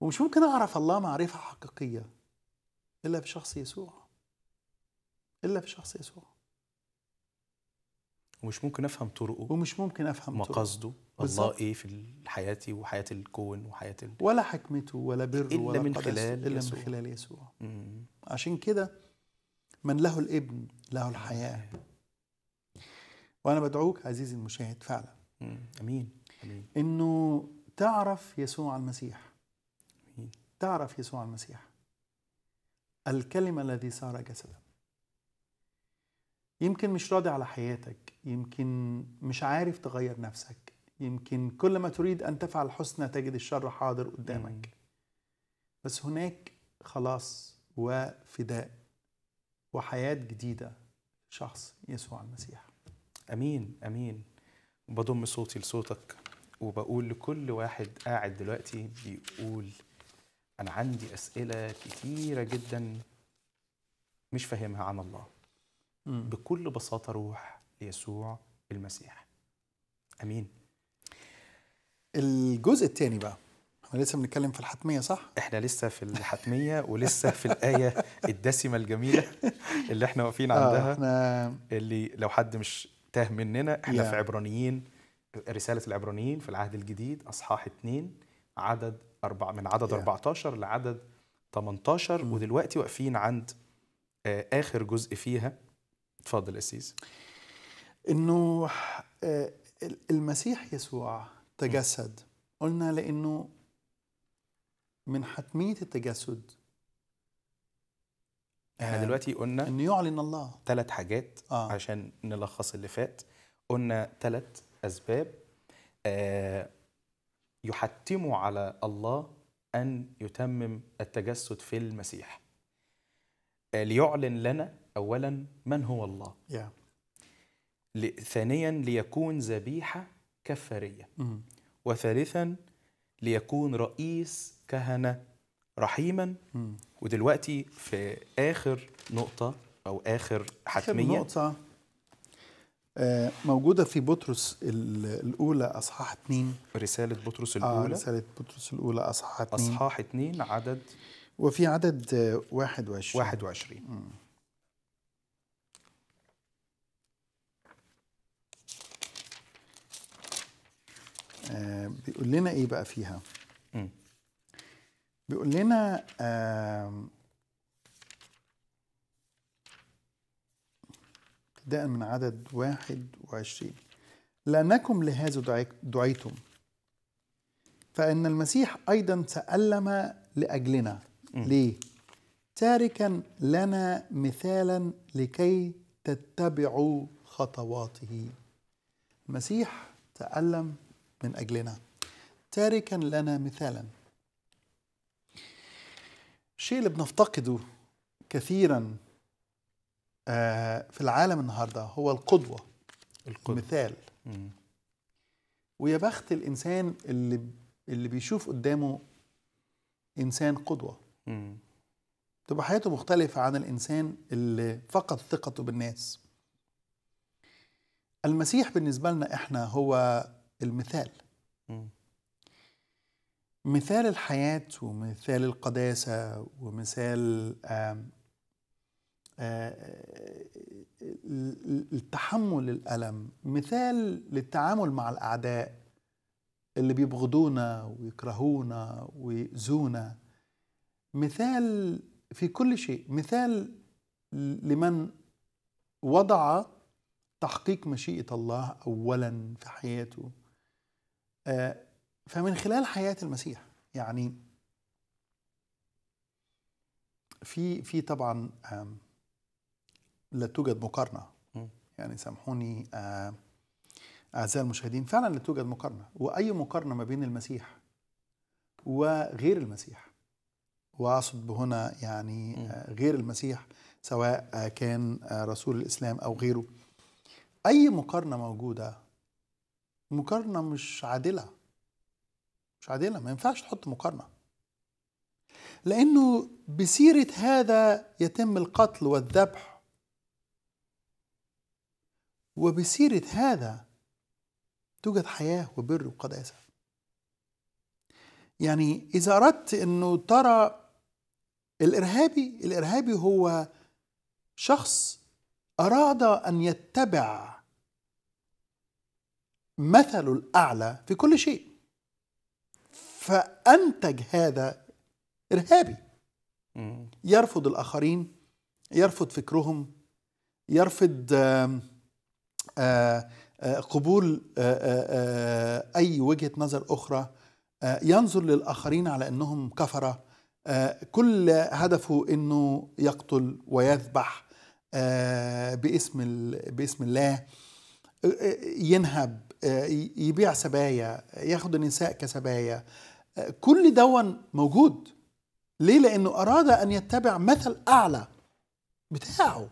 ومش ممكن اعرف الله معرفه حقيقيه الا في شخص يسوع الا في شخص يسوع ومش ممكن افهم طرقه ومش ممكن افهم مقاصده الله ايه في حياتي وحياه الكون وحياه ال... ولا حكمته ولا بره إلا ولا من خلال الا يسوع. من خلال يسوع مم. عشان كده من له الابن له الحياه وانا بدعوك عزيزي المشاهد فعلا مم. امين امين انه تعرف يسوع المسيح مم. تعرف يسوع المسيح الكلمه الذي صار جسدا يمكن مش راضي على حياتك يمكن مش عارف تغير نفسك يمكن كل ما تريد أن تفعل حسنى تجد الشر حاضر قدامك بس هناك خلاص وفداء وحياة جديدة شخص يسوع المسيح أمين أمين بضم صوتي لصوتك وبقول لكل واحد قاعد دلوقتي بيقول أنا عندي أسئلة كتيرة جدا مش فاهمها عن الله بكل بساطه روح ليسوع المسيح امين الجزء الثاني بقى احنا لسه بنتكلم في الحتميه صح احنا لسه في الحتميه ولسه في الايه (laughs) الدسمه الجميله اللي احنا واقفين آه، عندها احنا اللي لو حد مش تاه مننا احنا في عبرانيين رساله العبرانيين في العهد الجديد اصحاح 2 عدد أربع من عدد 14 لعدد 18 ودلوقتي واقفين عند آه، اخر جزء فيها تفضل أسيس إنه آه، المسيح يسوع تجسد قلنا لأنه من حتمية التجسد احنا آه، دلوقتي قلنا انه يعلن الله ثلاث حاجات آه. عشان نلخص اللي فات قلنا ثلاث اسباب آه على الله ان يتمم التجسد في المسيح آه ليعلن لنا أولا من هو الله yeah. ثانيا ليكون ذبيحة كفارية mm. وثالثا ليكون رئيس كهنة رحيما mm. ودلوقتي في آخر نقطة أو آخر حتمية آخر نقطة آه، موجودة في بطرس الأولى أصحاح 2 رسالة بطرس آه، الأولى آه رسالة بطرس الأولى أصحاح 2 أصحاح 2 عدد وفي عدد 21 آه، 21 آه، بيقول لنا ايه بقى فيها بيقول لنا آه ابتداء من عدد 21 لأنكم لهذا دعيتم فإن المسيح أيضا تألم لأجلنا ليه؟ تاركا لنا مثالا لكي تتبعوا خطواته المسيح تألم من أجلنا تاركا لنا مثالا الشيء اللي بنفتقده كثيرا آه، في العالم النهارده هو القدوة, القدوة. المثال ويا بخت الإنسان اللي اللي بيشوف قدامه إنسان قدوة تبقى حياته مختلفة عن الإنسان اللي فقد ثقته بالناس المسيح بالنسبة لنا إحنا هو المثال م. مثال الحياة ومثال القداسة ومثال التحمل الألم مثال للتعامل مع الأعداء اللي بيبغضونا ويكرهونا ويؤذونا مثال في كل شيء مثال لمن وضع تحقيق مشيئة الله أولا في حياته آه، فمن خلال حياة المسيح يعني في في طبعا لا توجد مقارنة يعني سامحوني آه، أعزائي المشاهدين فعلا لا توجد مقارنة وأي مقارنة ما بين المسيح وغير المسيح واقصد بهنا يعني آه، غير المسيح سواء كان رسول الاسلام او غيره اي مقارنه موجوده مقارنه مش عادله مش عادله ما ينفعش تحط مقارنه لانه بسيره هذا يتم القتل والذبح وبسيره هذا توجد حياه وبر وقداسه يعني اذا اردت انه ترى الارهابي الارهابي هو شخص اراد ان يتبع مثل الأعلى في كل شيء فأنتج هذا إرهابي يرفض الآخرين يرفض فكرهم يرفض آه، آه، قبول آه، أي وجهة نظر أخرى ينظر للآخرين على أنهم كفرة كل هدفه أنه يقتل ويذبح باسم, باسم الله ينهب يبيع سبايا ياخد النساء كسبايا كل دون موجود ليه لانه اراد ان يتبع مثل اعلى بتاعه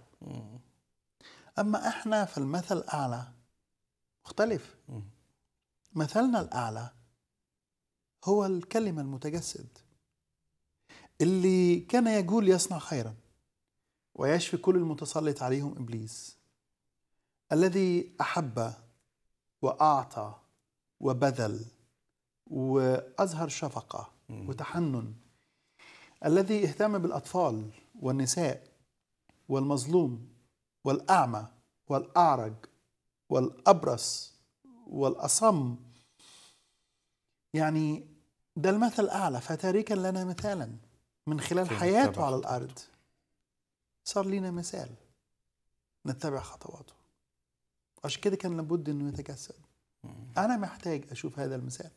اما احنا فالمثل الاعلى مختلف مثلنا الاعلى هو الكلمه المتجسد اللي كان يقول يصنع خيرا ويشفي كل المتسلط عليهم ابليس الذي احب واعطى وبذل واظهر شفقه وتحنن الذي اهتم بالاطفال والنساء والمظلوم والاعمى والاعرج والابرص والاصم يعني ده المثل الاعلى فتاركا لنا مثالا من خلال حياته على الارض صار لنا مثال نتبع خطواته عشان كده كان لابد انه يتجسد انا محتاج اشوف هذا المثال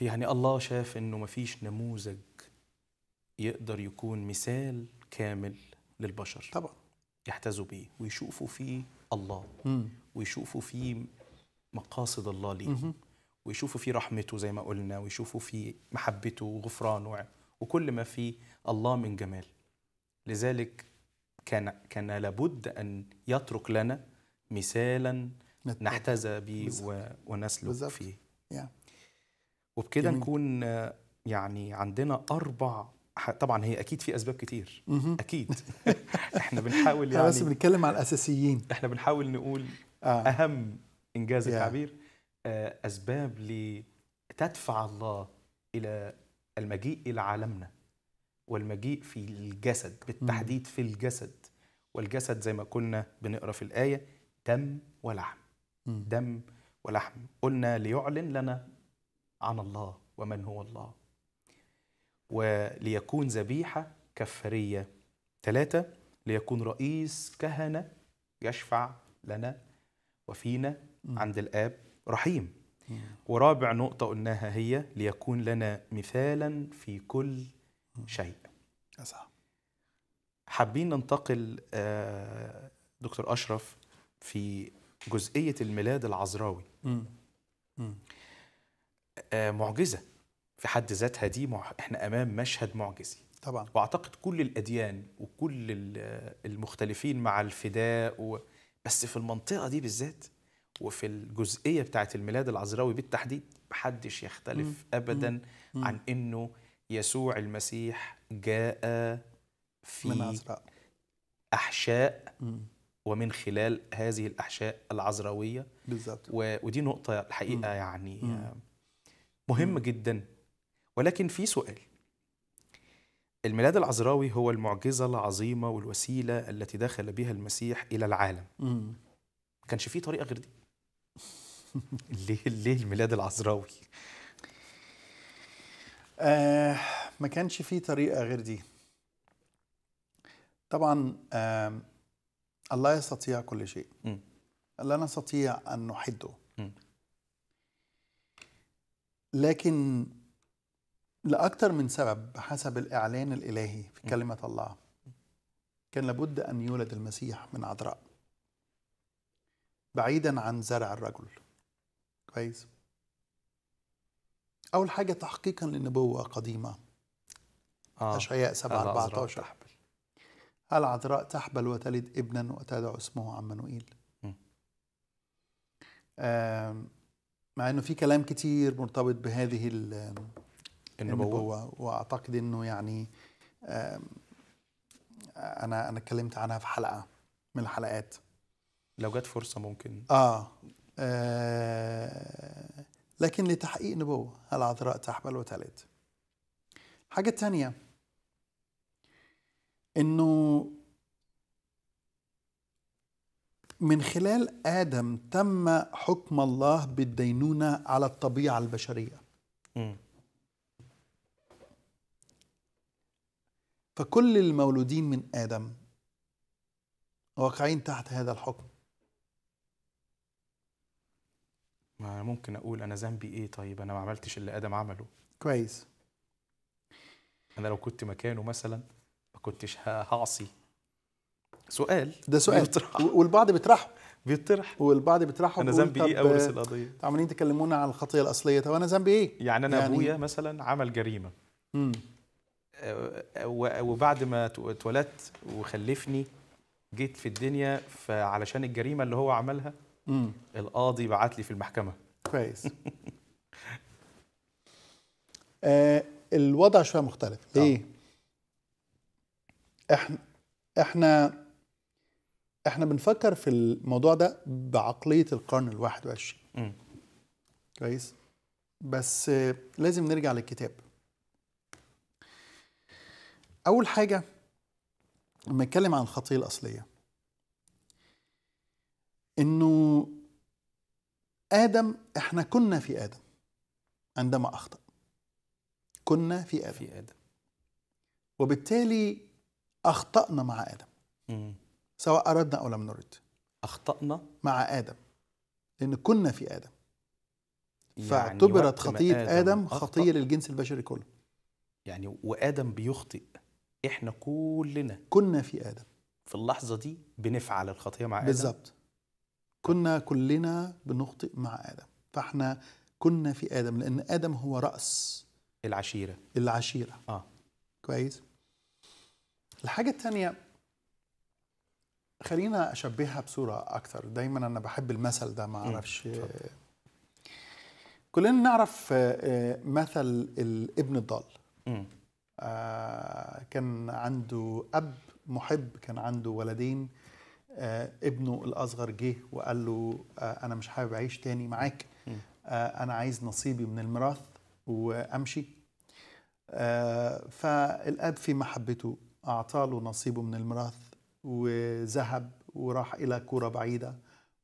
يعني الله شاف انه مفيش نموذج يقدر يكون مثال كامل للبشر طبعا يحتذوا بيه ويشوفوا فيه الله مم. ويشوفوا فيه مقاصد الله ليهم ويشوفوا فيه رحمته زي ما قلنا ويشوفوا فيه محبته وغفرانه وكل ما في الله من جمال لذلك كان كان لابد ان يترك لنا مثالا نحتذى به ونسلك فيه yeah. وبكده نكون يعني عندنا اربع طبعا هي اكيد في اسباب كتير اكيد (laughs) احنا بنحاول يعني بس بنتكلم على الاساسيين احنا بنحاول نقول آه. اهم انجاز yeah. التعبير آه، اسباب لتدفع الله الى المجيء الى عالمنا والمجيء في الجسد بالتحديد في الجسد والجسد زي ما كنا بنقرا في الايه دم ولحم دم ولحم قلنا ليعلن لنا عن الله ومن هو الله وليكون ذبيحه كفاريه ثلاثه ليكون رئيس كهنه يشفع لنا وفينا عند الاب رحيم ورابع نقطه قلناها هي ليكون لنا مثالا في كل شيء صح حابين ننتقل آه، دكتور أشرف في جزئية الميلاد العذراوي آه، معجزة في حد ذاتها دي مع... احنا أمام مشهد معجزي طبعا وأعتقد كل الأديان وكل المختلفين مع الفداء و... بس في المنطقة دي بالذات وفي الجزئية بتاعة الميلاد العذراوي بالتحديد محدش يختلف مم. أبدا مم. عن أنه يسوع المسيح جاء في من عزراء. أحشاء ومن خلال هذه الأحشاء العذراوية بالظبط ودي نقطة الحقيقة مم. يعني مم. آه، مهمة جدا ولكن في سؤال الميلاد العذراوي هو المعجزة العظيمة والوسيلة التي دخل بها المسيح إلى العالم ما كانش في طريقة غير دي (laughs) ليه ليه الميلاد العذراوي آه ما كانش في طريقه غير دي طبعا آه الله يستطيع كل شيء لا نستطيع ان نحده لكن لاكثر من سبب حسب الاعلان الالهي في كلمه الله كان لابد ان يولد المسيح من عذراء بعيدا عن زرع الرجل كويس أول حاجة تحقيقا للنبوة قديمة آه. أشعياء 7 14 تحبل. هل عذراء تحبل وتلد ابنا وتدعو اسمه عمانوئيل مع انه في كلام كتير مرتبط بهذه النبوة, النبوة واعتقد انه يعني انا انا اتكلمت عنها في حلقة من الحلقات لو جت فرصة ممكن آه, آه لكن لتحقيق نبوة العذراء تحبل وتلد الحاجة الثانية انه من خلال ادم تم حكم الله بالدينونه على الطبيعه البشريه م. فكل المولودين من ادم واقعين تحت هذا الحكم ما ممكن اقول انا ذنبي ايه طيب انا ما عملتش اللي ادم عمله كويس انا لو كنت مكانه مثلا ما كنتش هعصي سؤال ده سؤال بيطرح. والبعض بيطرحه بيطرح والبعض بيطرحه انا ذنبي ايه اورث القضيه عمالين تكلمونا عن الخطيه الاصليه طب انا ذنبي ايه يعني انا يعني... ابويا مثلا عمل جريمه امم وبعد ما اتولدت وخلفني جيت في الدنيا فعلشان الجريمه اللي هو عملها مم. القاضي بعت لي في المحكمه كويس (laughs) آه الوضع شويه مختلف آه. ليه آه. احنا احنا احنا بنفكر في الموضوع ده بعقليه القرن الواحد وعشرين كويس بس آه لازم نرجع للكتاب اول حاجه لما اتكلم عن الخطيه الاصليه انه ادم احنا كنا في ادم عندما اخطا كنا في ادم في ادم وبالتالي اخطانا مع ادم مم. سواء اردنا او لم نرد اخطانا مع ادم لان كنا في ادم يعني فاعتبرت خطيه ادم, آدم خطيه للجنس البشري كله يعني وادم بيخطئ احنا كلنا كنا في ادم في اللحظه دي بنفعل الخطيه مع ادم بالظبط كنا كلنا بنخطئ مع آدم فاحنا كنا في آدم لأن آدم هو رأس العشيرة العشيرة آه. كويس الحاجة الثانية خلينا أشبهها بصورة أكثر دايما أنا بحب المثل ده ما أعرفش كلنا نعرف آه، آه، مثل الابن الضال آه كان عنده أب محب كان عنده ولدين آه، ابنه الاصغر جه وقال له آه، انا مش حابب اعيش تاني معاك آه، انا عايز نصيبي من الميراث وامشي فالاب في محبته اعطى له نصيبه من الميراث وذهب وراح الى كوره بعيده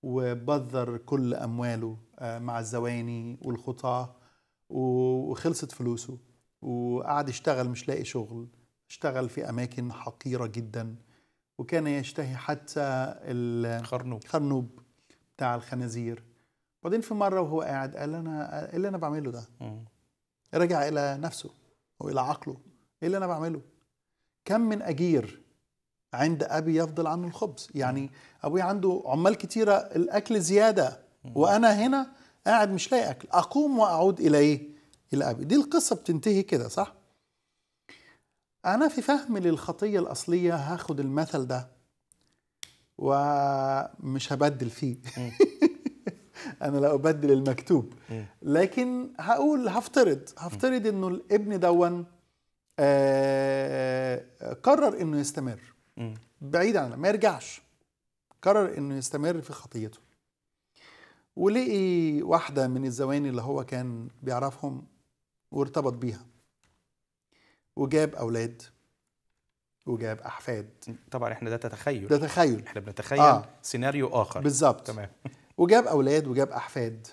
وبذر كل امواله مع الزواني والخطاه وخلصت فلوسه وقعد يشتغل مش لاقي شغل اشتغل في اماكن حقيره جدا وكان يشتهي حتى الخرنوب خرنوب بتاع الخنازير بعدين في مره وهو قاعد قال انا ايه اللي انا بعمله ده؟ رجع الى نفسه والى عقله ايه اللي انا بعمله؟ كم من اجير عند ابي يفضل عنه الخبز يعني ابويا عنده عمال كتيره الاكل زياده وانا هنا قاعد مش لاقي اكل اقوم واعود الى ايه الى ابي دي القصه بتنتهي كده صح أنا في فهمي للخطية الأصلية هاخد المثل ده ومش هبدل فيه (laughs) أنا لا أبدل المكتوب لكن هقول هفترض هفترض إنه الابن دون آه، قرر إنه يستمر بعيد عنه ما يرجعش قرر إنه يستمر في خطيته ولقي واحدة من الزواني اللي هو كان بيعرفهم وارتبط بيها وجاب اولاد وجاب احفاد طبعا احنا ده تتخيل ده تخيل احنا بنتخيل آه. سيناريو اخر بالظبط تمام (laughs) وجاب اولاد وجاب احفاد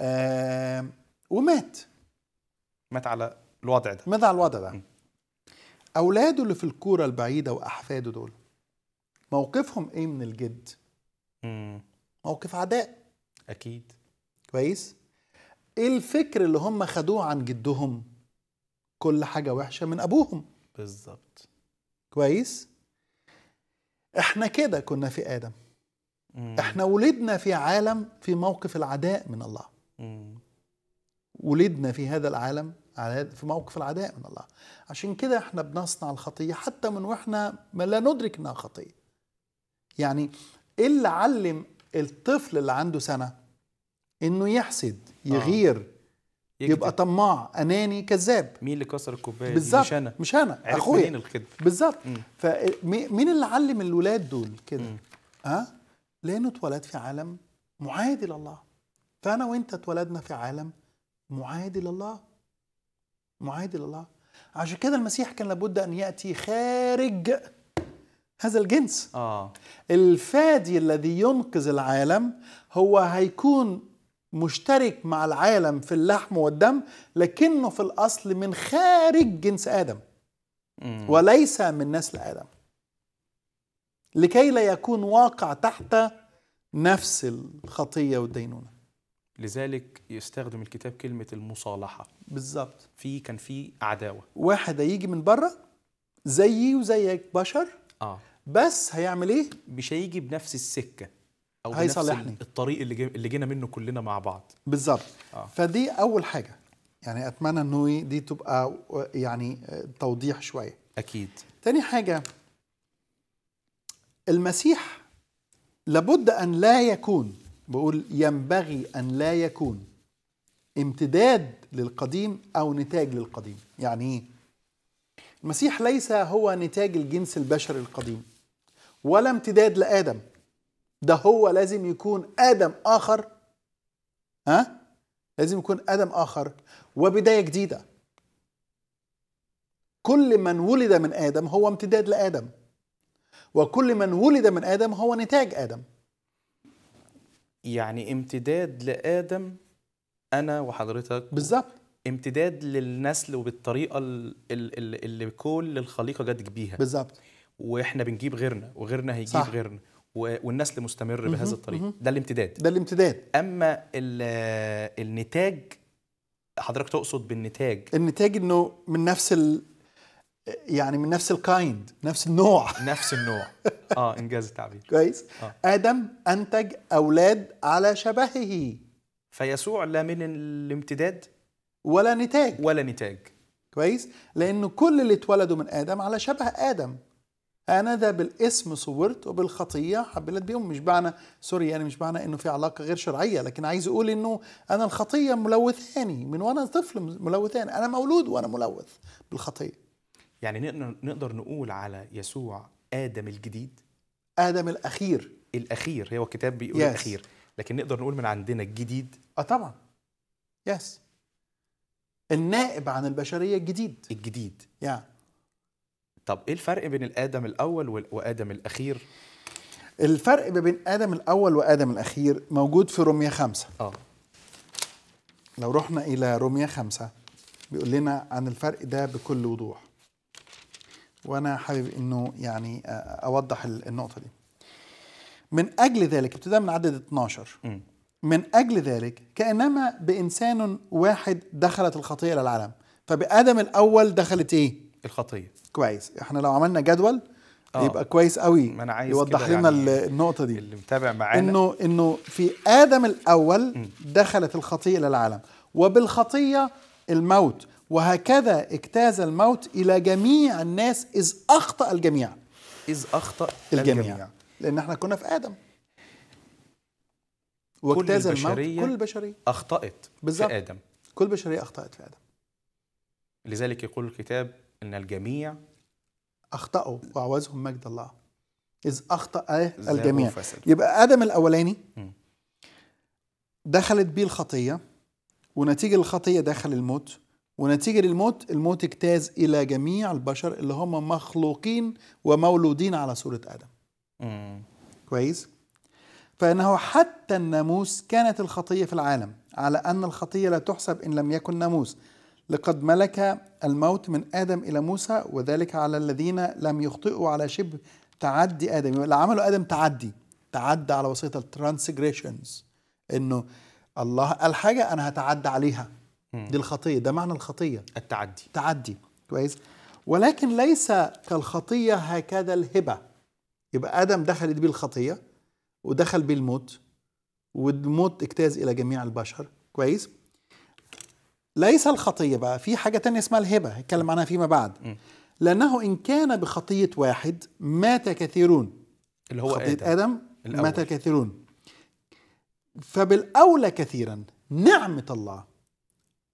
آه ومات مات على الوضع ده مات على الوضع ده م. اولاده اللي في الكوره البعيده واحفاده دول موقفهم ايه من الجد م. موقف عداء اكيد كويس ايه الفكر اللي هم خدوه عن جدهم كل حاجة وحشة من أبوهم بالظبط كويس احنا كده كنا في آدم مم. احنا ولدنا في عالم في موقف العداء من الله مم. ولدنا في هذا العالم في موقف العداء من الله عشان كده احنا بنصنع الخطية حتى من واحنا ما لا ندرك انها خطية يعني ايه اللي علم الطفل اللي عنده سنة انه يحسد آه. يغير يكذب. يبقى طماع اناني كذاب مين اللي كسر الكوبايه مش انا مش انا اخويا مين الكذب بالظبط فمين اللي علم الولاد دول كده ها أه؟ لانه اتولد في عالم معادي لله فانا وانت اتولدنا في عالم معادي لله معادي لله عشان كده المسيح كان لابد ان ياتي خارج هذا الجنس آه. الفادي الذي ينقذ العالم هو هيكون مشترك مع العالم في اللحم والدم لكنه في الأصل من خارج جنس آدم وليس من نسل آدم لكي لا يكون واقع تحت نفس الخطية والدينونة لذلك يستخدم الكتاب كلمة المصالحة بالظبط في كان في عداوة واحد هيجي من بره زيي وزيك بشر اه بس هيعمل ايه؟ مش هيجي بنفس السكة او هيصالحني الطريق اللي جي اللي جينا منه كلنا مع بعض بالظبط آه. فدي اول حاجه يعني اتمنى انه دي تبقى يعني توضيح شويه اكيد تاني حاجه المسيح لابد ان لا يكون بقول ينبغي ان لا يكون امتداد للقديم او نتاج للقديم يعني ايه المسيح ليس هو نتاج الجنس البشري القديم ولا امتداد لادم ده هو لازم يكون آدم آخر ها لازم يكون آدم آخر وبداية جديدة كل من ولد من آدم هو امتداد لآدم وكل من ولد من آدم هو نتاج آدم يعني امتداد لآدم أنا وحضرتك بالظبط امتداد للنسل وبالطريقه اللي كل الخليقه جت بيها بالظبط واحنا بنجيب غيرنا وغيرنا هيجيب صح. غيرنا والنسل مستمر بهذا الطريق ده الامتداد ده الامتداد اما النتاج حضرتك تقصد بالنتاج النتاج انه من نفس ال... يعني من نفس الكايند نفس النوع (laughs) نفس النوع اه انجاز التعبير كويس آه. ادم انتج اولاد على شبهه فيسوع لا من الامتداد ولا نتاج ولا نتاج كويس لانه كل اللي اتولدوا من ادم على شبه ادم انا ده بالاسم صورت وبالخطيه حبلت بيهم مش معنى سوري يعني مش معنى انه في علاقه غير شرعيه لكن عايز اقول انه انا الخطيه ملوثاني من وانا طفل ملوثاني انا مولود وانا ملوث بالخطيه يعني نقدر نقول على يسوع ادم الجديد ادم الاخير الاخير هو الكتاب بيقول yes. الاخير لكن نقدر نقول من عندنا الجديد اه طبعا يس yes. النائب عن البشريه الجديد الجديد yeah. طب ايه الفرق بين الادم الاول وادم الاخير الفرق بين ادم الاول وادم الاخير موجود في رومية خمسة اه لو رحنا الى رومية خمسة بيقول لنا عن الفرق ده بكل وضوح وانا حابب انه يعني آه، اوضح النقطه دي من اجل ذلك ابتداء من عدد 12 م. من اجل ذلك كانما بانسان واحد دخلت الخطيه الى العالم فبادم الاول دخلت ايه الخطيه كويس احنا لو عملنا جدول آه. يبقى كويس قوي ما أنا عايز يوضح لنا يعني النقطه دي اللي متابع معانا انه انه في ادم الاول دخلت الخطيه الى العالم وبالخطيه الموت وهكذا اجتاز الموت الى جميع الناس اذ اخطا الجميع اذ اخطا الجميع, الجميع. لان احنا كنا في ادم واجتاز كل البشرية الموت كل البشريه اخطات بالزبط. في ادم كل البشريه اخطات في ادم لذلك يقول الكتاب أن الجميع أخطأوا وعوزهم مجد الله إذ أخطأ أه الجميع يبقى آدم الأولاني دخلت بيه الخطية ونتيجة الخطية دخل الموت ونتيجة للموت الموت اجتاز إلى جميع البشر اللي هم مخلوقين ومولودين على صورة آدم مم. كويس فإنه حتى الناموس كانت الخطية في العالم على أن الخطية لا تحسب إن لم يكن ناموس لقد ملك الموت من آدم إلى موسى وذلك على الذين لم يخطئوا على شبه تعدي آدم اللي عمله آدم تعدي تعدى على وسيط الترانسجريشنز إنه الله قال حاجة أنا هتعدى عليها دي الخطية ده معنى الخطية التعدي تعدي كويس ولكن ليس كالخطية هكذا الهبة يبقى آدم دخلت بيه الخطية ودخل بيه الموت والموت اجتاز إلى جميع البشر كويس ليس الخطية بقى في حاجة تانية اسمها الهبة هنتكلم عنها فيما بعد م. لأنه إن كان بخطية واحد مات كثيرون اللي هو خطية آدم, آدم الأول. مات كثيرون فبالأولى كثيرا نعمة الله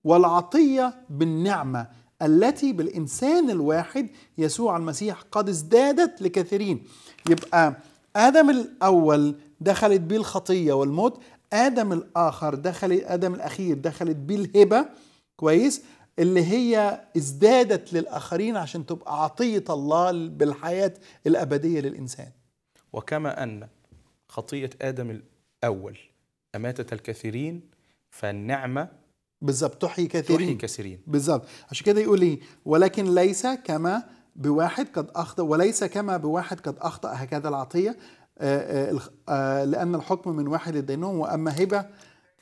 والعطية بالنعمة التي بالإنسان الواحد يسوع المسيح قد ازدادت لكثيرين يبقى آدم الأول دخلت به الخطية والموت آدم الآخر دخل آدم الأخير دخلت به الهبة كويس اللي هي ازدادت للآخرين عشان تبقى عطية الله بالحياة الأبدية للإنسان وكما أن خطية آدم الأول أماتت الكثيرين فالنعمة بالظبط تحيي كثيرين تحيي كثيرين بالظبط عشان كده يقول لي ولكن ليس كما بواحد قد أخطأ وليس كما بواحد قد أخطأ هكذا العطية آه، آه، آه، لأن الحكم من واحد لدينهم وأما هبة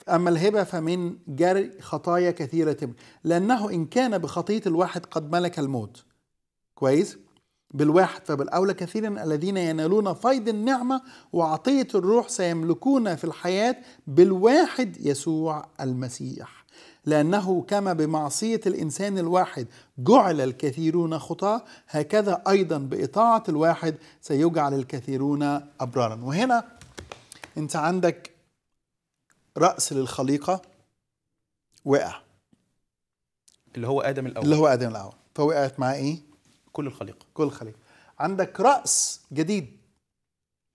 أما الهبة فمن جري خطايا كثيرة لأنه إن كان بخطية الواحد قد ملك الموت كويس بالواحد فبالأولى كثيرا الذين ينالون فيض النعمة وعطية الروح سيملكون في الحياة بالواحد يسوع المسيح لأنه كما بمعصية الإنسان الواحد جعل الكثيرون خطاة هكذا أيضا بإطاعة الواحد سيجعل الكثيرون أبرارا وهنا أنت عندك رأس للخليقة وقع اللي هو آدم الأول اللي هو آدم الأول فوقعت معاه إيه؟ كل الخليقة كل الخليقة عندك رأس جديد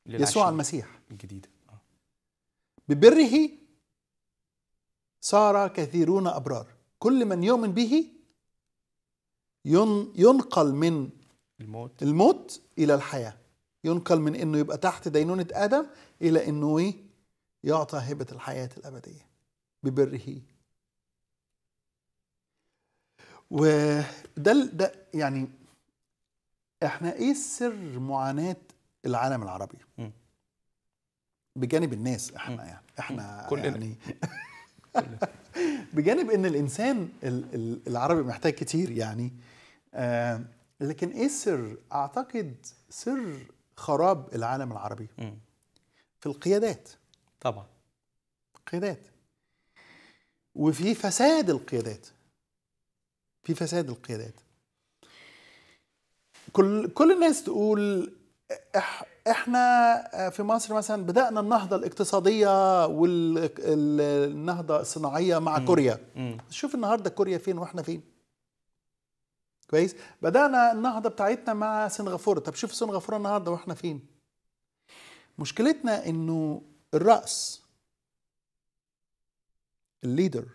يسوع المسيح الجديد آه. ببره صار كثيرون أبرار كل من يؤمن به ينقل من الموت الموت إلى الحياة ينقل من انه يبقى تحت دينونة ادم الى انه إيه؟ يعطى هبة الحياة الأبدية ببره وده ده يعني احنا ايه سر معاناة العالم العربي؟ بجانب الناس احنا يعني احنا كلنا يعني (laughs) (laughs) بجانب ان الانسان العربي محتاج كتير يعني آه، لكن ايه السر؟ اعتقد سر خراب العالم العربي في القيادات طبعا قيادات وفي فساد القيادات في فساد القيادات كل كل الناس تقول إح احنا في مصر مثلا بدانا النهضه الاقتصاديه والنهضه الصناعيه مع كوريا شوف النهارده كوريا فين واحنا فين كويس بدانا النهضه بتاعتنا مع سنغافوره طب شوف سنغافوره النهارده واحنا فين مشكلتنا انه الرأس الليدر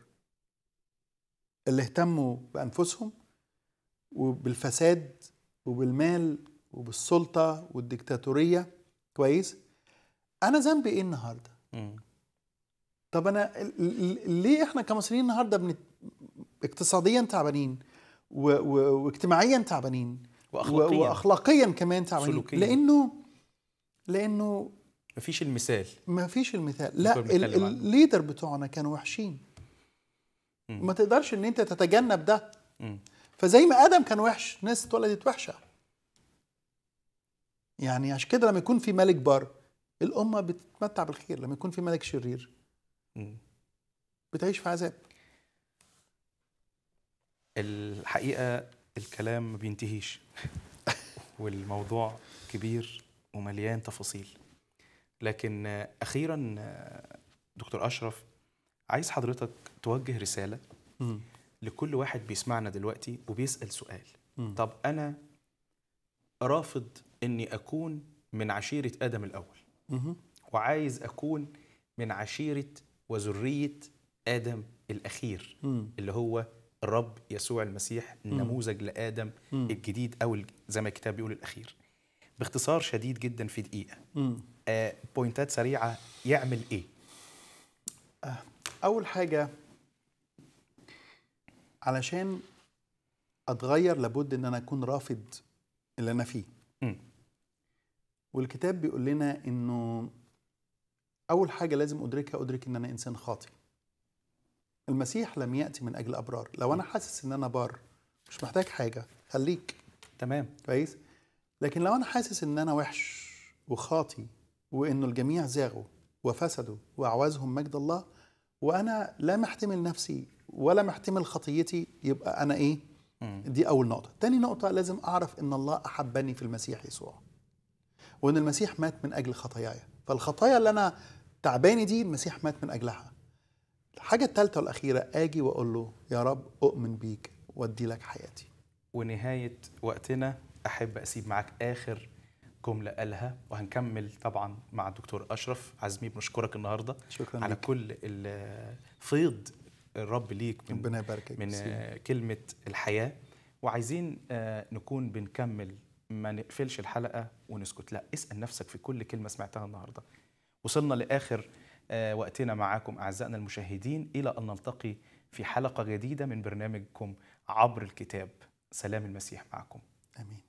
اللي اهتموا بأنفسهم وبالفساد وبالمال وبالسلطة والديكتاتورية كويس أنا ذنبي إيه النهاردة؟ طب أنا ليه إحنا كمصريين النهاردة بنت... اقتصاديا تعبانين و... و... واجتماعيا تعبانين وأخلاقيا, و... وأخلاقيا كمان تعبانين سلوكيا. لأنه لأنه مفيش المثال مفيش المثال لا الليدر بتوعنا كانوا وحشين ما تقدرش ان انت تتجنب ده مم. فزي ما ادم كان وحش ناس اتولدت وحشه يعني عشان كده لما يكون في ملك بار الامه بتتمتع بالخير لما يكون في ملك شرير بتعيش في عذاب الحقيقه الكلام ما بينتهيش (laughs) والموضوع كبير ومليان تفاصيل لكن اخيرا دكتور اشرف عايز حضرتك توجه رساله م. لكل واحد بيسمعنا دلوقتي وبيسال سؤال م. طب انا رافض اني اكون من عشيره ادم الاول م. وعايز اكون من عشيره وذريه ادم الاخير م. اللي هو الرب يسوع المسيح النموذج لادم الجديد او زي ما الكتاب بيقول الاخير باختصار شديد جدا في دقيقه آه بوينتات سريعه يعمل ايه آه، اول حاجه علشان اتغير لابد ان انا اكون رافض اللي انا فيه م. والكتاب بيقول لنا انه اول حاجه لازم ادركها ادرك ان انا انسان خاطئ المسيح لم ياتي من اجل ابرار لو انا حاسس ان انا بار مش محتاج حاجه خليك تمام كويس لكن لو انا حاسس ان انا وحش وخاطي وانه الجميع زاغوا وفسدوا واعوزهم مجد الله وانا لا محتمل نفسي ولا محتمل خطيتي يبقى انا ايه دي اول نقطه تاني نقطه لازم اعرف ان الله احبني في المسيح يسوع وان المسيح مات من اجل خطاياي فالخطايا اللي انا تعباني دي المسيح مات من اجلها الحاجه الثالثه والاخيره اجي واقول له يا رب اؤمن بيك وادي لك حياتي ونهايه وقتنا احب اسيب معاك اخر جمله قالها وهنكمل طبعا مع الدكتور اشرف عزمي بنشكرك النهارده شكرا على لك. كل الفيض الرب ليك من ربنا يباركك من سيب. كلمه الحياه وعايزين آه، نكون بنكمل ما نقفلش الحلقه ونسكت لا اسال نفسك في كل كلمه سمعتها النهارده وصلنا لاخر آه، وقتنا معاكم اعزائنا المشاهدين الى ان نلتقي في حلقه جديده من برنامجكم عبر الكتاب سلام المسيح معكم امين